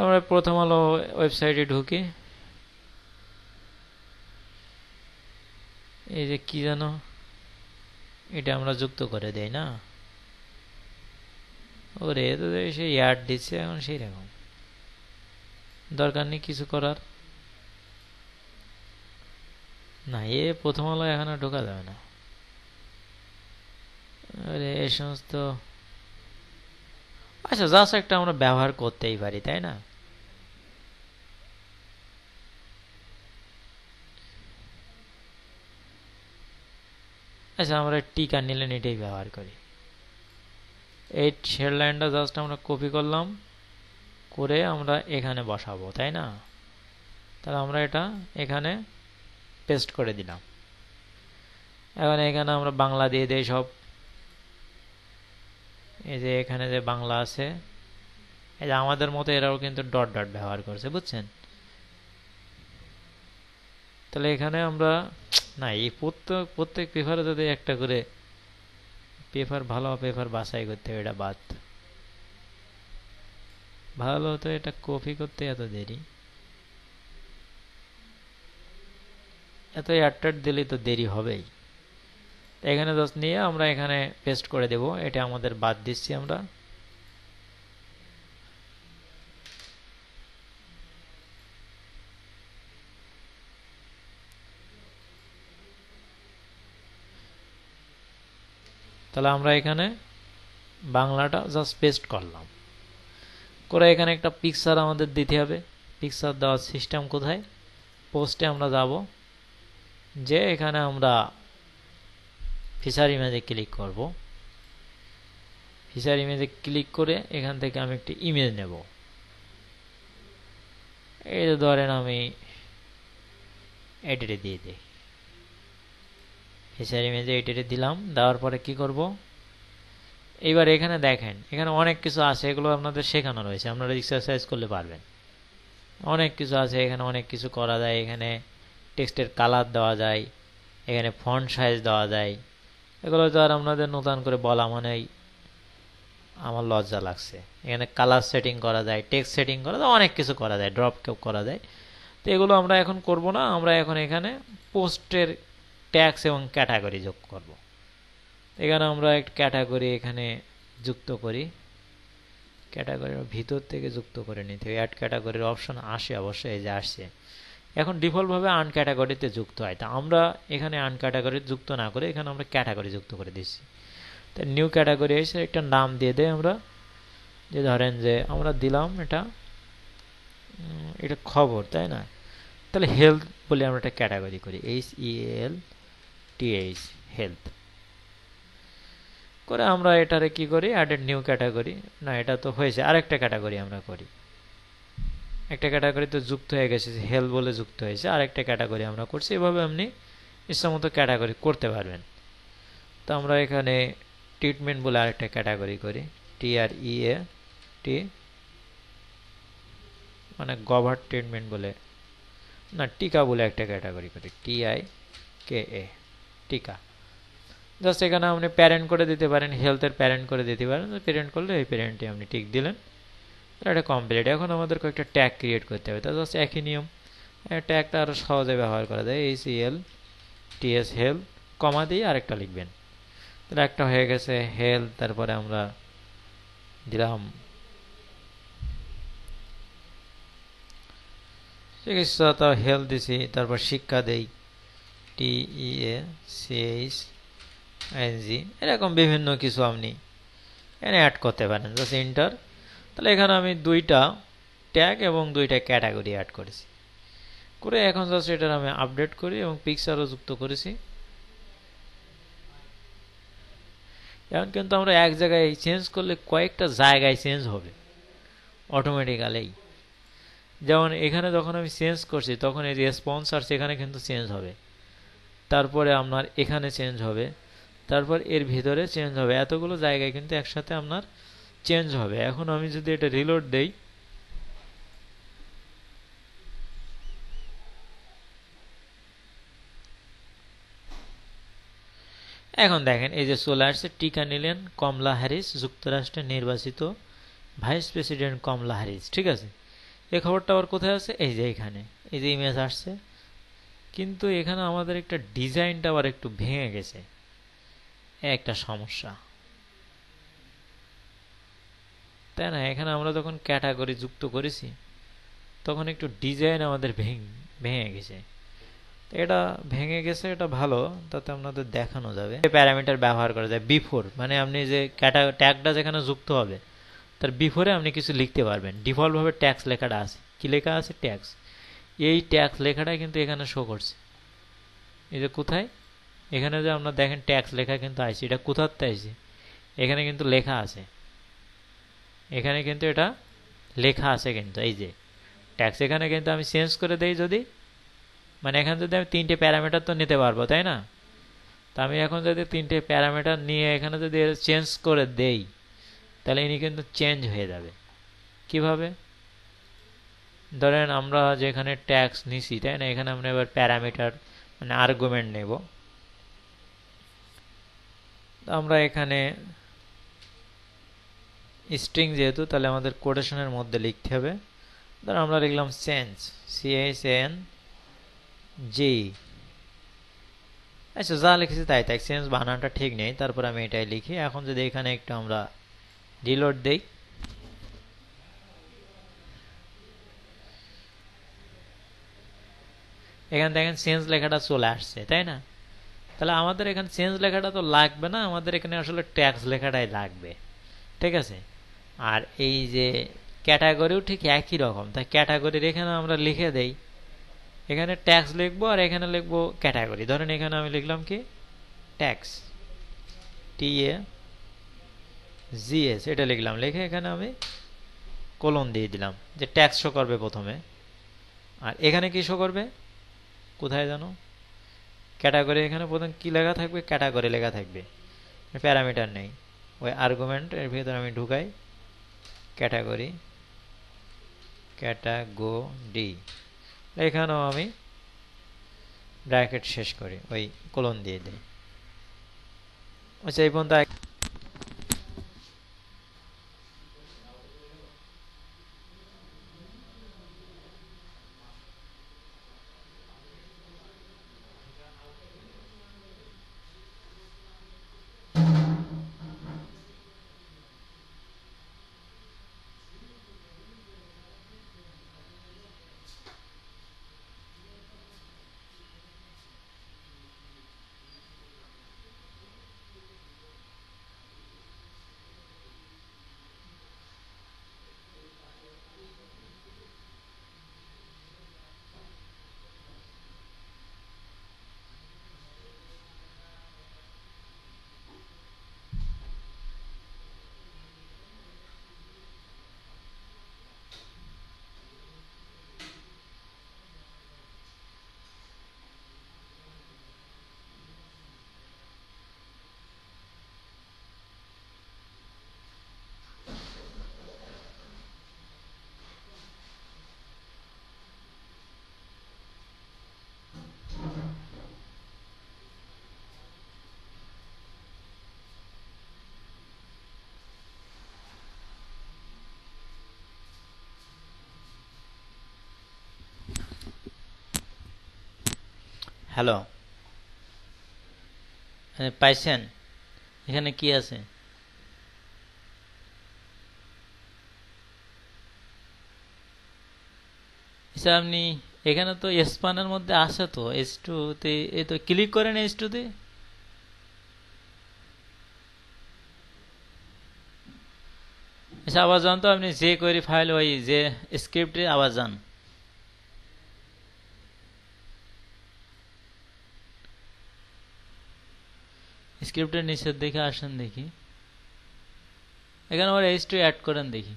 আমরা প্রথম আলো ওয়েবসাইটে ঢুকি এই যে কি জানো এটা আমরা যুক্ত করে দেই না ওরে তো সে ইয়ার্ড দিচ্ছে এখন সেই রকম দরকার নেই কিছু করার না এ প্রথম আলো এখানে ঢোকা যাবে না আরে এ সমস্ত আচ্ছা জাস্ট একটা আমরা ব্যবহার করতেই পারি তাই না আচ্ছা আমরা টিকা নিলেন এটাই ব্যবহার করি এই শেড লাইনটা জাস্ট আমরা কপি করলাম করে আমরা এখানে বসাবো তাই না তাহলে আমরা এটা এখানে পেস্ট করে দিলাম এখন এখানে আমরা বাংলা দিয়ে দেই সব এই যে এখানে যে বাংলা আছে এই যে আমাদের মতো এরাও কিন্তু ডট ডট ব্যবহার করছে বুঝছেন তাহলে এখানে আমরা না এই প্রত্যেক প্রত্যেক পেপারে যদি একটা করে পেপার ভালো পেপার বাসাই করতে হবে এটা বাদ ভালো হতো এটা কপি করতে এত দেরি এত অ্যাট্রাক্ট দিলে তো দেরি হবেই এখানে দশ নিয়ে আমরা এখানে পেস্ট করে দেব এটা আমাদের বাদ দিচ্ছি আমরা তাহলে আমরা এখানে বাংলাটা জাস্ট পেস্ট করলাম করে এখানে একটা পিকচার আমাদের দিতে হবে পিকচার দেওয়ার সিস্টেম কোথায় পোস্টে আমরা যাব যে এখানে আমরা ফিচার ইমেজে ক্লিক করব ফিচার ইমেজে ক্লিক করে এখান থেকে আমি একটি ইমেজ নেব এই ধরেন আমি এডিটে দিয়ে দিই এসআর ইমেজে এটিতে দিলাম দেওয়ার পরে কি করব এইবার এখানে দেখেন এখানে অনেক কিছু আছে এগুলো আপনাদের শেখানো রয়েছে আপনারা এক্সারসাইজ করলে পারবেন অনেক কিছু আছে এখানে অনেক কিছু করা যায় এখানে টেক্সটের কালার দেওয়া যায় এখানে ফন্ট সাইজ দেওয়া যায় এগুলো তো আর আপনাদের নতুন করে বলা মানেই আমার লজ্জা লাগছে এখানে কালার সেটিং করা যায় টেক্সট সেটিং করা যায় অনেক কিছু করা যায় ড্রপ করা যায় তো এগুলো আমরা এখন করব না আমরা এখন এখানে পোস্টের ট্যাক্স এবং ক্যাটাগরি যোগ করব এখানে আমরা একটা ক্যাটাগরি এখানে যুক্ত করি ক্যাটাগরির ভিতর থেকে যুক্ত করে নিতে হবে অ্যাড ক্যাটাগরির অপশন আসে অবশ্যই এই যে আসছে এখন ডিফল্টভাবে আন ক্যাটাগরিতে যুক্ত হয় তা আমরা এখানে আন ক্যাটাগরি যুক্ত না করে এখানে আমরা ক্যাটাগরি যুক্ত করে দিচ্ছি তা নিউ ক্যাটাগরি এসে একটা নাম দিয়ে দেয় আমরা যে ধরেন যে আমরা দিলাম এটা এটা খবর তাই না তাহলে হেলথ বলে আমরা একটা ক্যাটাগরি করি H E L T H health করে আমরা এটারে কি করি অ্যাডেড নিউ ক্যাটাগরি না এটা তো হয়েছে আরেকটা ক্যাটাগরি আমরা করি একটা ক্যাটাগরি তো যুক্ত হয়ে গেছে হেলথ বলে যুক্ত হয়েছে আরেকটা ক্যাটাগরি আমরা করছি এভাবে আপনি মতো ক্যাটাগরি করতে পারবেন তো আমরা এখানে ট্রিটমেন্ট বলে আরেকটা ক্যাটাগরি করি টি আর ই এ টি মানে গভার ট্রিটমেন্ট বলে না টিকা বলে একটা ক্যাটাগরি করি টি আই কে এ টিকা জাস্ট এখানে আপনি প্যারেন্ট করে দিতে পারেন হেলথের প্যারেন্ট করে দিতে পারেন প্যারেন্ট করলে এই প্যারেন্টে আপনি টিক দিলেন তাহলে এটা কমপ্লিট এখন আমাদের কয়েকটা ট্যাগ ক্রিয়েট করতে হবে তা জাস্ট একই নিয়ম ট্যাগটা আরও সহজে ব্যবহার করা যায় এই সিএল টিএস হেল কমা দিয়ে আরেকটা লিখবেন তাহলে একটা হয়ে গেছে হেল তারপরে আমরা দিলাম চিকিৎসা হেলথ দিছি তারপর শিক্ষা দেয় T E A C H N G এরকম বিভিন্ন কিছু আপনি এখানে অ্যাড করতে পারেন জাস্ট ইন্টার তাহলে এখানে আমি দুইটা ট্যাগ এবং দুইটা ক্যাটাগরি অ্যাড করেছি করে এখন জাস্ট এটার আমি আপডেট করি এবং পিকচারও যুক্ত করেছি এখন কিন্তু আমরা এক জায়গায় চেঞ্জ করলে কয়েকটা জায়গায় চেঞ্জ হবে অটোমেটিক্যালি যেমন এখানে যখন আমি চেঞ্জ করছি তখন এই রেসপন্স আর সেখানে কিন্তু চেঞ্জ হবে তারপরে আপনার এখানে চেঞ্জ হবে তারপর এর ভিতরে চেঞ্জ হবে এতগুলো জায়গায় কিন্তু একসাথে আপনার চেঞ্জ হবে এখন আমি যদি এটা রিলোড দেই এখন দেখেন এই যে চলে আসছে টিকা নিলেন কমলা হ্যারিস যুক্তরাষ্ট্রের নির্বাচিত ভাইস প্রেসিডেন্ট কমলা হ্যারিস ঠিক আছে এই খবরটা আবার কোথায় আছে এই যে এখানে এই যে ইমেজ আসছে কিন্তু এখানে আমাদের একটা ডিজাইনটা আবার একটু ভেঙে গেছে একটা সমস্যা তাই না এখানে আমরা যখন ক্যাটাগরি যুক্ত করেছি তখন একটু ডিজাইন আমাদের ভেঙে গেছে এটা ভেঙে গেছে এটা ভালো তাতে আপনাদের দেখানো যাবে প্যারামিটার ব্যবহার করা যায় বিফোর মানে আপনি যে ক্যাটা ট্যাগটা যেখানে যুক্ত হবে তার বিফোরে আপনি কিছু লিখতে পারবেন ডিফল্টভাবে ট্যাক্স লেখাটা আছে কি লেখা আছে ট্যাক্স এই ট্যাক্স লেখাটাই কিন্তু এখানে শো করছে এই যে কোথায় এখানে যে আপনার দেখেন ট্যাক্স লেখা কিন্তু আইছে এটা কোথার তাইছে এখানে কিন্তু লেখা আছে এখানে কিন্তু এটা লেখা আছে কিন্তু এই যে ট্যাক্স এখানে কিন্তু আমি চেঞ্জ করে দেই যদি মানে এখানে যদি আমি তিনটে প্যারামিটার তো নিতে পারবো তাই না তো আমি এখন যদি তিনটে প্যারামিটার নিয়ে এখানে যদি চেঞ্জ করে দেই তাহলে ইনি কিন্তু চেঞ্জ হয়ে যাবে কিভাবে ধরেন আমরা যেখানে ট্যাক্স নিছি তাই না এখানে আমরা এবার প্যারামিটার মানে আর্গুমেন্ট নেব আমরা এখানে স্ট্রিং যেহেতু তাহলে আমাদের কোটেশনের মধ্যে লিখতে হবে ধর আমরা লিখলাম সেন্স সিএস এন জি আচ্ছা যা লিখেছি তাই তাই সেন্স বানানটা ঠিক নেই তারপর আমি এটাই লিখি এখন যদি এখানে একটু আমরা রিলোড দিই এখানে দেখেন চেঞ্জ লেখাটা চলে আসছে তাই না তাহলে আমাদের এখানে চেঞ্জ লেখাটা তো লাগবে না আমাদের এখানে আসলে ট্যাক্স লেখাটাই লাগবে ঠিক আছে আর এই যে ক্যাটাগরিও ঠিক একই রকম তাই ক্যাটাগরির এখানে আমরা লিখে দেই এখানে ট্যাক্স লিখবো আর এখানে লিখবো ক্যাটাগরি ধরেন এখানে আমি লিখলাম কি ট্যাক্স টি এ জিএস এটা লিখলাম লিখে এখানে আমি কলন দিয়ে দিলাম যে ট্যাক্স শো করবে প্রথমে আর এখানে কি শো করবে কোথায় জানো ক্যাটাগরি এখানে প্রথম কি লেখা থাকবে ক্যাটাগরি লেখা থাকবে প্যারামিটার নেই ওই আর্গুমেন্ট এর ভিতরে আমি ঢুকাই ক্যাটাগরি ক্যাটাগো ডি এখানেও আমি ব্র্যাকেট শেষ করি ওই কলন দিয়ে দিই আচ্ছা এই পর্যন্ত হ্যালো পাইছেন এখানে কি আছে আচ্ছা, আপনি এখানে তো এসপানের মধ্যে আসে তো এস টুতে এ তো ক্লিক করেন এস টুতে তে আচ্ছা, আবার যান তো আপনি যে করি ফাইল ওই যে স্ক্রিপ্টে আবার যান স্ক্রিপ্টের নিচের দিকে আসেন দেখি এখানে আবার এইচ টু অ্যাড করেন দেখি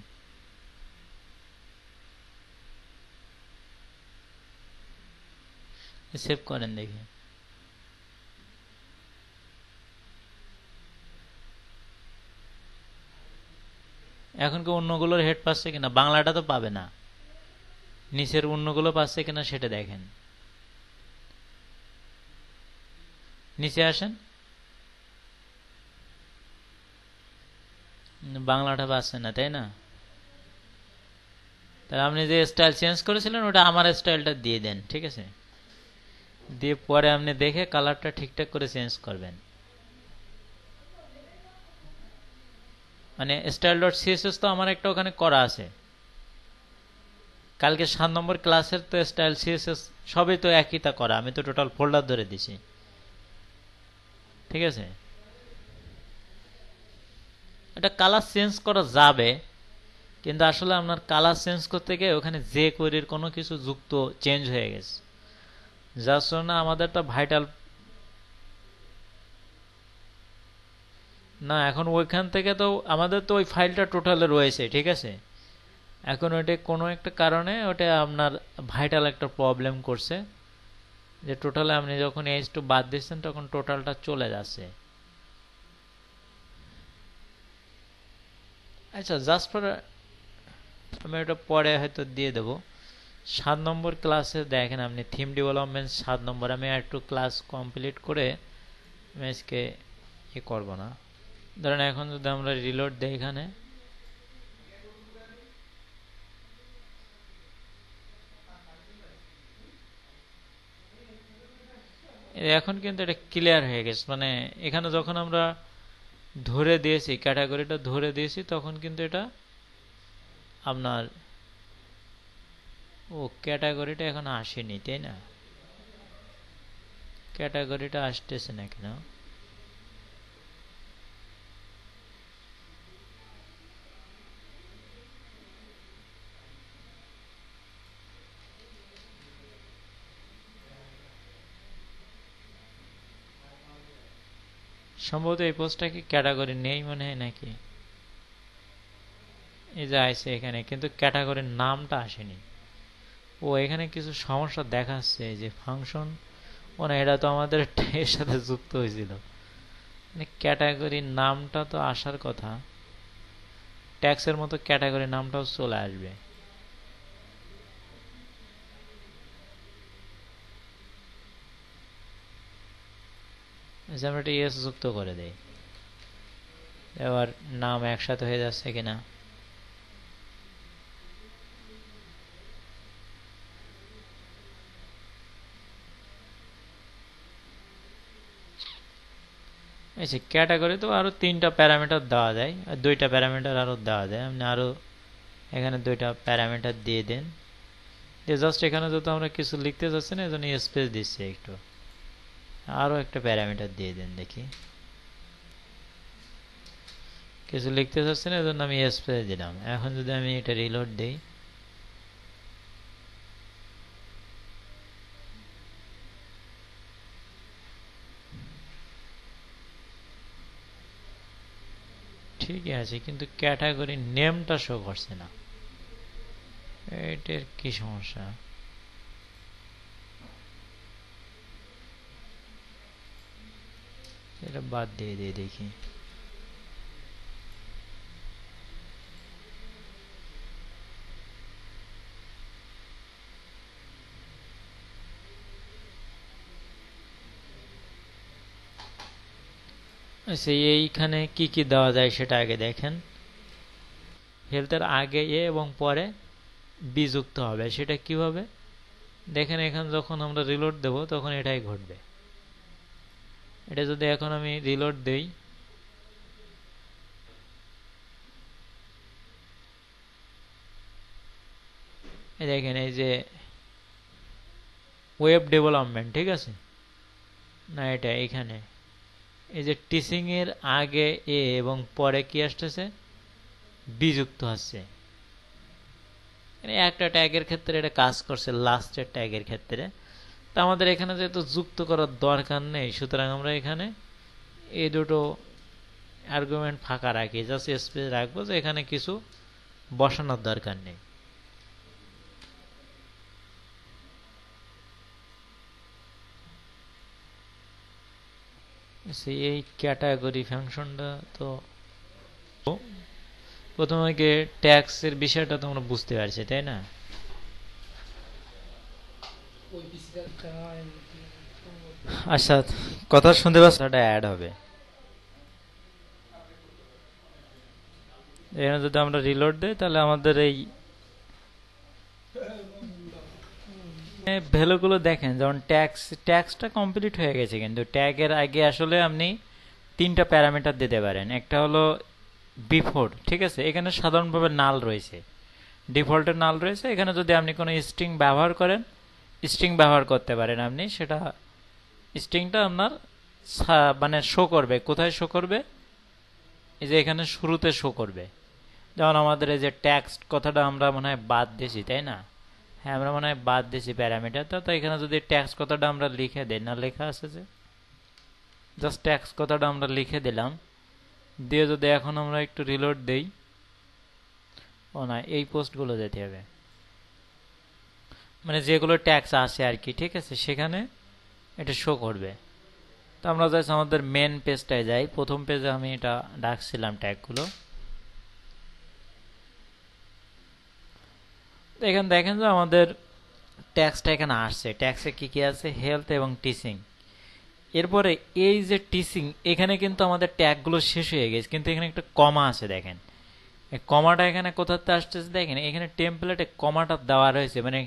সেভ করেন দেখি এখন কি অন্যগুলোর হেড পাচ্ছে কিনা বাংলাটা তো পাবে না নিচের অন্যগুলো পাচ্ছে কিনা সেটা দেখেন নিচে আসেন বাংলাটা বাঁচছে না তাই না তাহলে আপনি যে স্টাইল চেঞ্জ করেছিলেন ওটা আমার স্টাইলটা দিয়ে দেন ঠিক আছে দিয়ে পরে আপনি দেখে কালারটা ঠিকঠাক করে চেঞ্জ করবেন মানে স্টাইল ডট সিএসএস তো আমার একটা ওখানে করা আছে কালকে সাত নম্বর ক্লাসের তো স্টাইল সিএসএস সবই তো একই তা করা আমি তো টোটাল ফোল্ডার ধরে দিছি ঠিক আছে এটা কালার চেঞ্জ করা যাবে কিন্তু আসলে আপনার কালার চেঞ্জ করতে গিয়ে ওখানে যে কোয়েরির কোনো কিছু যুক্ত চেঞ্জ হয়ে গেছে যার জন্য আমাদের একটা ভাইটাল না এখন ওইখান থেকে তো আমাদের তো ওই ফাইলটা টোটালে রয়েছে ঠিক আছে এখন ওইটা কোনো একটা কারণে ওটা আপনার ভাইটাল একটা প্রবলেম করছে যে টোটালে আপনি যখন এইচ টু বাদ দিচ্ছেন তখন টোটালটা চলে যাচ্ছে আচ্ছা জাসপার আমি ওটা পরে হয়তো দিয়ে দেবো সাত নম্বর ক্লাসে দেখেন আপনি থিম ডেভেলপমেন্ট সাত নম্বর আমি একটু ক্লাস কমপ্লিট করে আমি আজকে ই করবো না ধরেন এখন যদি আমরা রিলোড দিই এখানে এখন কিন্তু এটা ক্লিয়ার হয়ে গেছে মানে এখানে যখন আমরা ধরে দিয়েছি ক্যাটাগরিটা ধরে দিয়েছি তখন কিন্তু এটা আপনার ও ক্যাটাগরিটা এখন আসেনি তাই না ক্যাটাগরিটা আসতেছে না কেন সম্ভবত এই পোস্টটাকে ক্যাটাগরি নেই মনে হয় নাকি এই যে আইসে এখানে কিন্তু ক্যাটাগরির নামটা আসেনি ও এখানে কিছু সমস্যা দেখাচ্ছে যে ফাংশন ও না এটা তো আমাদের এর সাথে যুক্ত হয়েছিল মানে ক্যাটাগরির নামটা তো আসার কথা ট্যাক্সের মতো ক্যাটাগরির নামটাও চলে আসবে ইয়েস যুক্ত করে এবার নাম একসাথে হয়ে যাচ্ছে কিনা আচ্ছা ক্যাটাগরি তো আরো তিনটা প্যারামিটার দেওয়া যায় আর দুইটা প্যারামিটার আরো দেওয়া যায় আপনি আরো এখানে দুইটা প্যারামিটার দিয়ে দেন দিয়ে জাস্ট এখানে যত আমরা কিছু লিখতে চাচ্ছি না এই জন্য স্পেস দিচ্ছি একটু আরও একটা প্যারামিটার দিয়ে দেন দেখি কিছু লিখতে চাচ্ছি না এজন্য আমি স্পেস দিলাম এখন যদি আমি এটা রিলোড দিই ঠিকই আছে কিন্তু ক্যাটাগরি নেমটা শো করছে না এটার কি সমস্যা এটা বাদ দিয়ে দিয়ে দেখি আচ্ছা এইখানে কি কি দেওয়া যায় সেটা আগে দেখেন হেলথের আগে এ এবং পরে বি যুক্ত হবে সেটা কিভাবে দেখেন এখানে যখন আমরা রিলোড দেব তখন এটাই ঘটবে এটা যদি এখন আমি রিলোড দেই দেখেন এই যে ওয়েব ডেভেলপমেন্ট ঠিক আছে না এটা এখানে এই যে টিচিংয়ের আগে এ এবং পরে কি আসতেছে বিযুক্ত হচ্ছে একটা ট্যাগের ক্ষেত্রে এটা কাজ করছে লাস্টের ট্যাগের ক্ষেত্রে তা আমাদের এখানে যেহেতু যুক্ত করার দরকার নেই সুতরাং আমরা এখানে এই দুটো আর্গুমেন্ট ফাঁকা রাখি জাস্ট স্পেস রাখবো যে এখানে কিছু বসানোর দরকার নেই এই ক্যাটাগরি ফাংশনটা তো প্রথমে ট্যাক্সের বিষয়টা তোমরা বুঝতে পারছি তাই না আচ্ছা কথা শুনতে এটা অ্যাড হবে এখানে যদি আমরা রিলোড দিই তাহলে আমাদের এই ভ্যালুগুলো দেখেন যেমন ট্যাক্স ট্যাক্সটা কমপ্লিট হয়ে গেছে কিন্তু ট্যাগের আগে আসলে আপনি তিনটা প্যারামিটার দিতে পারেন একটা হলো বিফোর ঠিক আছে এখানে সাধারণভাবে নাল রয়েছে ডিফল্টের নাল রয়েছে এখানে যদি আপনি কোনো স্ট্রিং ব্যবহার করেন স্ট্রিং ব্যবহার করতে পারেন আপনি সেটা স্ট্রিংটা আপনার মানে শো করবে কোথায় শো করবে এই যে এখানে শুরুতে শো করবে যেমন আমাদের এই যে ট্যাক্সট কথাটা আমরা মনে হয় বাদ দিয়েছি তাই না হ্যাঁ আমরা মনে হয় বাদ দিয়েছি প্যারামিটার তো এখানে যদি ট্যাক্স কথাটা আমরা লিখে দিই না লেখা আছে যে জাস্ট ট্যাক্স কথাটা আমরা লিখে দিলাম দিয়ে যদি এখন আমরা একটু রিলোড দেই ও না এই পোস্টগুলো যেতে হবে মানে যেগুলো ট্যাক্স আসে আর কি ঠিক আছে সেখানে এটা শো করবে তো আমরা যাই আমাদের মেন পেজটায় যাই প্রথম পেজে আমি এটা ডাকছিলাম ট্যাগগুলো এখানে দেখেন যে আমাদের ট্যাক্সটা এখানে আসছে ট্যাক্সে কী কী আছে হেলথ এবং টিচিং এরপরে এই যে টিচিং এখানে কিন্তু আমাদের ট্যাগগুলো শেষ হয়ে গেছে কিন্তু এখানে একটা কমা আছে দেখেন কমাটা এখানে কোথাতে আসতেছে দেখেন এখানে টেম্পলেটে কমাটা দেওয়া রয়েছে মানে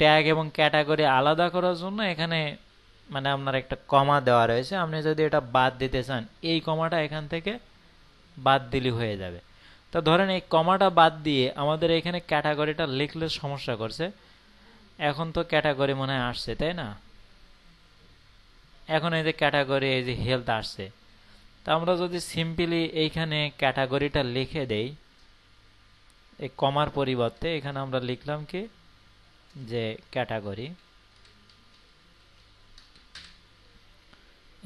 ট্যাগ এবং ক্যাটাগরি আলাদা করার জন্য এখানে মানে আপনার একটা কমা দেওয়া রয়েছে আপনি যদি এটা বাদ দিতে চান এই কমাটা এখান থেকে বাদ দিলি হয়ে যাবে তো ধরেন এই কমাটা বাদ দিয়ে আমাদের এখানে ক্যাটাগরিটা লিখলে সমস্যা করছে এখন তো ক্যাটাগরি মনে হয় আসছে তাই না এখন এই যে ক্যাটাগরি এই যে হেলথ আসছে তা আমরা যদি সিম্পলি এইখানে ক্যাটাগরিটা লিখে দেই এই কমার পরিবর্তে এখানে আমরা লিখলাম কি যে ক্যাটাগরি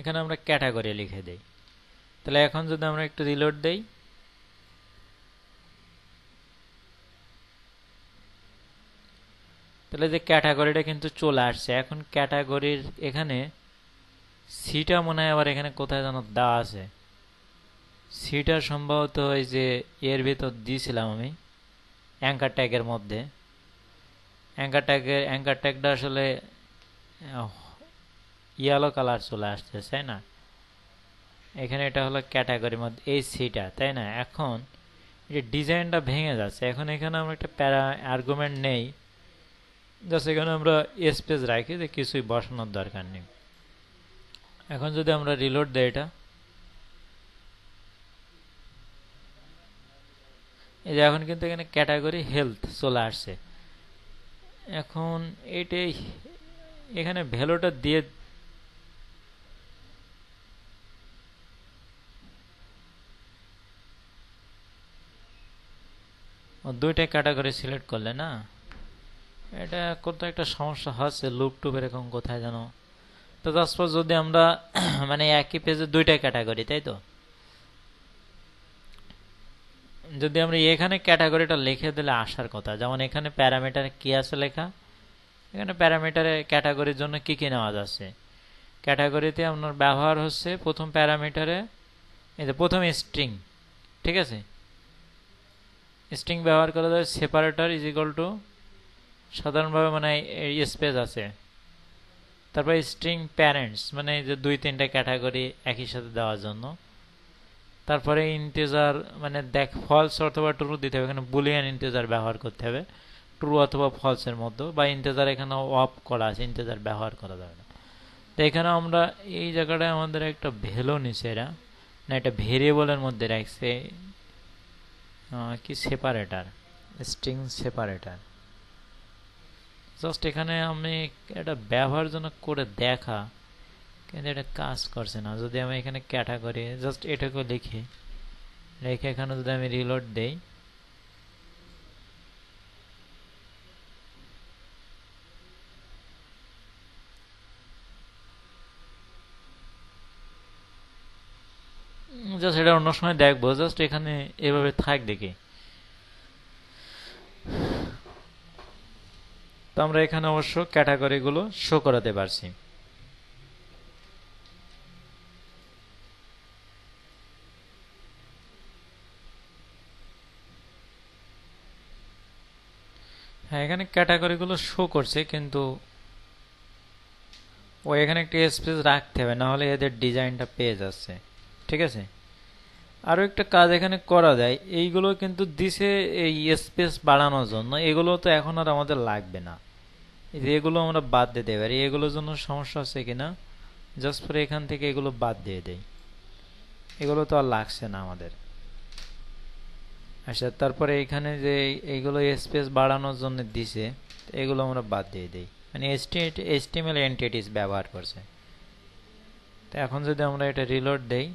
এখানে আমরা ক্যাটাগরি লিখে দেই তাহলে এখন যদি আমরা একটু রিলোড দেই তাহলে যে ক্যাটাগরিটা কিন্তু চলে আসছে এখন ক্যাটাগরির এখানে সিটা মনে হয় আবার এখানে কোথায় যেন দেওয়া আছে সিটা সম্ভবত ওই যে এর ভিতর দিয়েছিলাম আমি অ্যাঙ্কার ট্যাগের মধ্যে অ্যাঙ্কার ট্যাগের অ্যাঙ্কার ট্যাগটা আসলে ইয়েলো কালার চলে আসছে তাই না এখানে এটা হলো ক্যাটাগরির মধ্যে এই সিটা তাই না এখন যে ডিজাইনটা ভেঙে যাচ্ছে এখন এখানে আমরা একটা প্যারা আর্গুমেন্ট নেই জাস্ট এখানে আমরা স্পেস রাখি যে কিছুই বসানোর দরকার নেই এখন যদি আমরা রিলোড দেই এটা এই যে এখন কিন্তু এখানে ক্যাটাগরি হেলথ চলে আসছে এখন এটাই এখানে ভ্যালুটা দিয়ে দুইটাই ক্যাটাগরি সিলেক্ট করলে না এটা কোথাও একটা সমস্যা হচ্ছে লুক টুপ এরকম কোথায় জানো তো তারপর যদি আমরা <clears throat> মানে একই পেজে দুইটাই ক্যাটাগরি তাই তো যদি আমরা এখানে ক্যাটাগরিটা লিখে দিলে আসার কথা যেমন এখানে প্যারামিটার কি আছে লেখা এখানে প্যারামিটারে ক্যাটাগরির জন্য কি কী নেওয়া যাচ্ছে ক্যাটাগরিতে আপনার ব্যবহার হচ্ছে প্রথম প্যারামিটারে এই যে প্রথম স্ট্রিং ঠিক আছে স্ট্রিং ব্যবহার করা যায় সেপারেটার ইজ ইকাল টু সাধারণভাবে মানে স্পেস আছে তারপর স্ট্রিং প্যারেন্টস মানে যে দুই তিনটা ক্যাটাগরি একই সাথে দেওয়ার জন্য তারপরে ইন্টেজার মানে দেখ ফলস অথবা ট্রু দিতে হবে এখানে বুলিয়ান ইন্টেজার ব্যবহার করতে হবে ট্রু অথবা ফলসের মধ্যে বা ইন্টেজার এখানে অফ করা আছে ইন্টেজার ব্যবহার করা যাবে না তো এখানে আমরা এই জায়গাটায় আমাদের একটা ভেলো নিছে এরা না এটা ভেরিয়েবলের মধ্যে রাখছে কি সেপারেটার স্ট্রিং সেপারেটার জাস্ট এখানে আমি এটা ব্যবহারজনক করে দেখা কিন্তু এটা কাজ করছে না যদি আমি এখানে ক্যাটাগরি জাস্ট এটাকে লিখি লিখে এখানে যদি আমি রিলোড দেই জাস্ট এটা অন্য সময় দেখবো জাস্ট এখানে এভাবে থাক দেখি তো আমরা এখানে অবশ্য ক্যাটাগরিগুলো শো করাতে পারছি এখানে ক্যাটাগরিগুলো শো করছে কিন্তু ও এখানে একটি স্পেস রাখতে হবে নাহলে এদের ডিজাইনটা পেয়ে যাচ্ছে ঠিক আছে আরও একটা কাজ এখানে করা যায় এইগুলো কিন্তু দিছে এই স্পেস বাড়ানোর জন্য এগুলো তো এখন আর আমাদের লাগবে না এগুলো আমরা বাদ দিতে পারি এগুলোর জন্য সমস্যা আছে কিনা জাস্ট ফর এখান থেকে এগুলো বাদ দিয়ে দেয় এগুলো তো আর লাগছে না আমাদের আচ্ছা তারপরে এখানে যে এইগুলো স্পেস বাড়ানোর জন্য দিছে এগুলো আমরা বাদ দিয়ে দিই মানে এসটিএমএল এনটিটিস ব্যবহার করছে তো এখন যদি আমরা এটা রিলোড দেই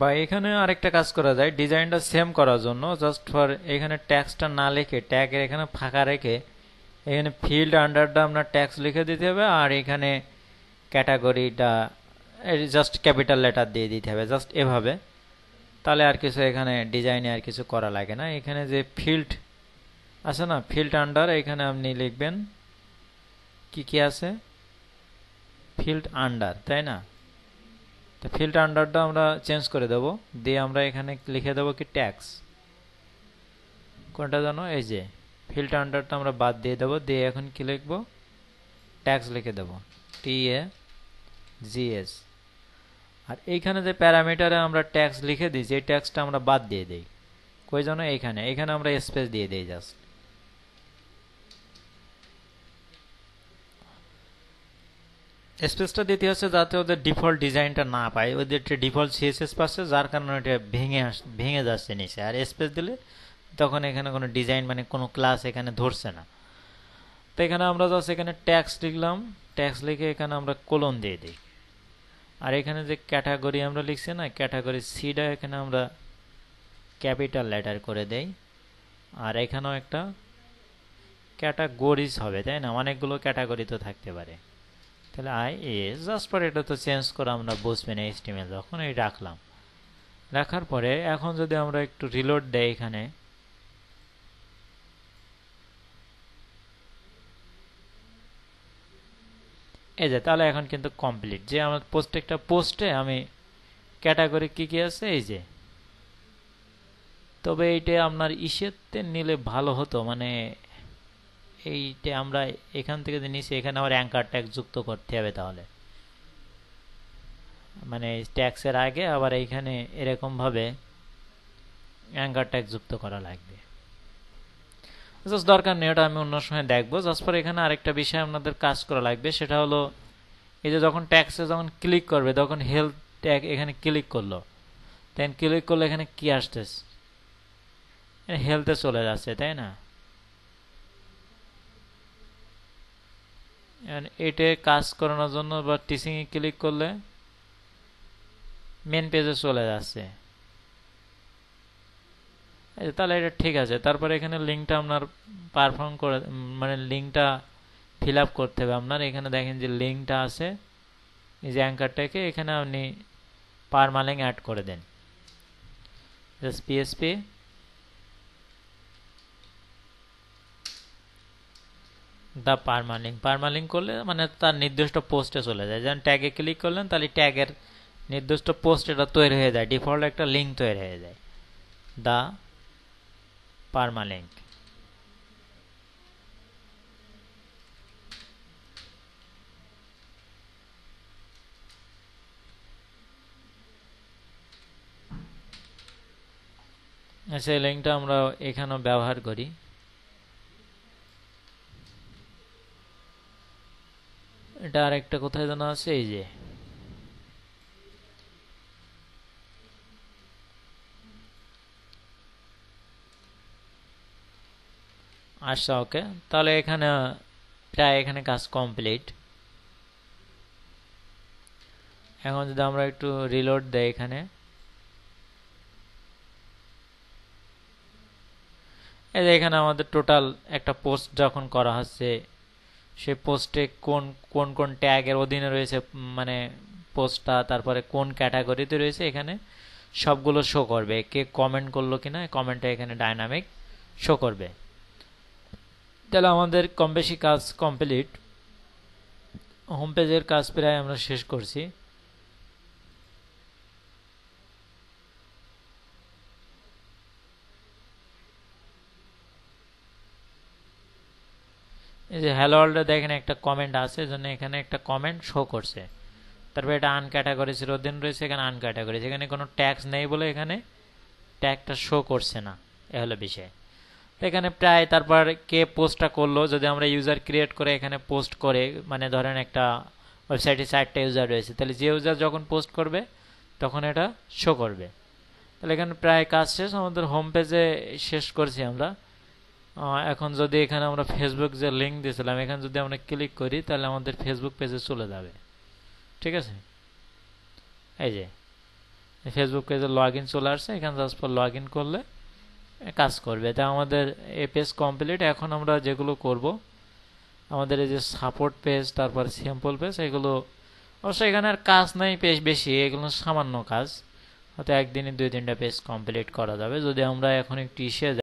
বা এখানে আরেকটা কাজ করা যায় ডিজাইনটা সেম করার জন্য জাস্ট ফর এখানে ট্যাক্সটা না লিখে ট্যাগের এখানে ফাঁকা রেখে এখানে ফিল্ড আন্ডারটা আপনার ট্যাক্স লিখে দিতে হবে আর এখানে ক্যাটাগরিটা জাস্ট ক্যাপিটাল লেটার দিয়ে দিতে হবে জাস্ট এভাবে তাহলে আর কিছু এখানে ডিজাইনে আর কিছু করা লাগে না এখানে যে ফিল্ড আছে না ফিল্ড আন্ডার এখানে আপনি লিখবেন কি কি আছে ফিল্ড আন্ডার তাই না তো ফিল্টার আন্ডারটা আমরা চেঞ্জ করে দেবো দিয়ে আমরা এখানে লিখে দেবো কি ট্যাক্স কোনটা জানো এই যে ফিল্টার আন্ডারটা আমরা বাদ দিয়ে দেবো দিয়ে এখন কি লিখবো ট্যাক্স লিখে দেবো টি এ জি এস আর এইখানে যে প্যারামিটারে আমরা ট্যাক্স লিখে দিই যে ট্যাক্সটা আমরা বাদ দিয়ে দিই কই জানো এইখানে এখানে আমরা স্পেস দিয়ে দিই জাস্ট স্পেসটা দিতে হচ্ছে যাতে ওদের ডিফল্ট ডিজাইনটা না পায় ওদের একটা ডিফল্ট সিএসএস পাচ্ছে যার কারণে ওইটা ভেঙে আস ভেঙে যাচ্ছে নিচে আর স্পেস দিলে তখন এখানে কোনো ডিজাইন মানে কোনো ক্লাস এখানে ধরছে না তো এখানে আমরা জাস্ট এখানে ট্যাক্স লিখলাম ট্যাক্স লিখে এখানে আমরা কোলন দিয়ে দিই আর এখানে যে ক্যাটাগরি আমরা লিখছি না ক্যাটাগরি সিটা এখানে আমরা ক্যাপিটাল লেটার করে দেই আর এখানেও একটা ক্যাটাগরিজ হবে তাই না অনেকগুলো ক্যাটাগরি তো থাকতে পারে তাহলে আই এ জাস্ট পরে এটা তো চেঞ্জ করে আমরা বসবেন এইচটিএমএল যখন এই রাখলাম রাখার পরে এখন যদি আমরা একটু রিলোড দেয় এখানে এই যে তাহলে এখন কিন্তু কমপ্লিট যে আমার প্রত্যেকটা পোস্টে আমি ক্যাটাগরি কি কি আছে এই যে তবে এইটা আপনার ইসেতে নিলে ভালো হতো মানে এইটা আমরা এখান থেকে নিচে এখানে আমার অ্যাঙ্কার ট্যাক্স যুক্ত করতে হবে তাহলে মানে ট্যাক্সের আগে আবার এইখানে এরকমভাবে অ্যাঙ্কার ট্যাক্স যুক্ত করা লাগবে জাস্ট দরকার নেই ওটা আমি অন্য সময় দেখবো জাস্ট পরে এখানে আরেকটা বিষয় আপনাদের কাজ করা লাগবে সেটা হলো এই যে যখন ট্যাক্সে যখন ক্লিক করবে তখন হেলথ ট্যাগ এখানে ক্লিক করলো দেন ক্লিক করলে এখানে কি আসতেছে হেলথে চলে যাচ্ছে তাই না এটে কাজ করানোর জন্য বা টিচিংয়ে ক্লিক করলে মেন পেজে চলে যাচ্ছে তাহলে এটা ঠিক আছে তারপরে এখানে লিঙ্কটা আপনার পারফর্ম করে মানে লিঙ্কটা ফিল আপ করতে হবে আপনার এখানে দেখেন যে লিঙ্কটা আছে এই যে অ্যাঙ্কারটাকে এখানে আপনি পারমালিং অ্যাড করে দেন just PSP the permalink permalink করলে মানে তার নির্দিষ্ট পোস্টে চলে যায় যেমন ট্যাগে ক্লিক করলেন তাহলে ট্যাগের নির্দিষ্ট পোস্ট এটা তৈরি হয়ে যায় ডিফল্ট একটা লিঙ্ক তৈরি হয়ে যায় দ্য পারমালিঙ্ক সেই লিঙ্কটা আমরা এখানেও ব্যবহার করি এটা আর একটা কোথায় জানা আছে এই যে আচ্ছা ওকে তাহলে এখানে প্রায় এখানে কাজ কমপ্লিট এখন যদি আমরা একটু রিলোড দেয় এখানে এই যে এখানে আমাদের টোটাল একটা পোস্ট যখন করা হচ্ছে সে পোস্টে কোন কোন কোন ট্যাগের অধীনে রয়েছে মানে পোস্টটা তারপরে কোন ক্যাটাগরিতে রয়েছে এখানে সবগুলো শো করবে কে কমেন্ট করলো কি না কমেন্টটা এখানে ডাইনামিক শো করবে তাহলে আমাদের কম বেশি কাজ কমপ্লিট হোম পেজের কাজ প্রায় আমরা শেষ করছি এই যে হ্যালো ওয়ার্ল্ডে দেখেন একটা কমেন্ট আছে জন্য এখানে একটা কমেন্ট শো করছে তারপরে এটা আনক্যাটাগরি দিন রয়েছে এখানে আনক্যাটাগরি এখানে কোনো ট্যাক্স নেই বলে এখানে ট্যাগটা শো করছে না এ হলো বিষয় তো এখানে প্রায় তারপর কে পোস্টটা করলো যদি আমরা ইউজার ক্রিয়েট করে এখানে পোস্ট করে মানে ধরেন একটা ওয়েবসাইটে চারটা ইউজার রয়েছে তাহলে যে ইউজার যখন পোস্ট করবে তখন এটা শো করবে তাহলে এখানে প্রায় কাজ শেষ আমাদের হোম পেজে শেষ করছি আমরা এখন যদি এখানে আমরা ফেসবুক যে লিঙ্ক দিয়েছিলাম এখানে যদি আমরা ক্লিক করি তাহলে আমাদের ফেসবুক পেজে চলে যাবে ঠিক আছে এই যে ফেসবুক পেজে লগ ইন চলে আসছে এখানে তারপর পর লগ ইন করলে কাজ করবে এটা আমাদের এ পেজ কমপ্লিট এখন আমরা যেগুলো করব আমাদের এই যে সাপোর্ট পেজ তারপর স্যাম্পল পেজ এগুলো অবশ্য এখানে আর কাজ নেই পেজ বেশি এগুলো সামান্য কাজ হয়তো একদিনে দুই তিনটা পেজ কমপ্লিট করা যাবে যদি আমরা এখন একটু ইসে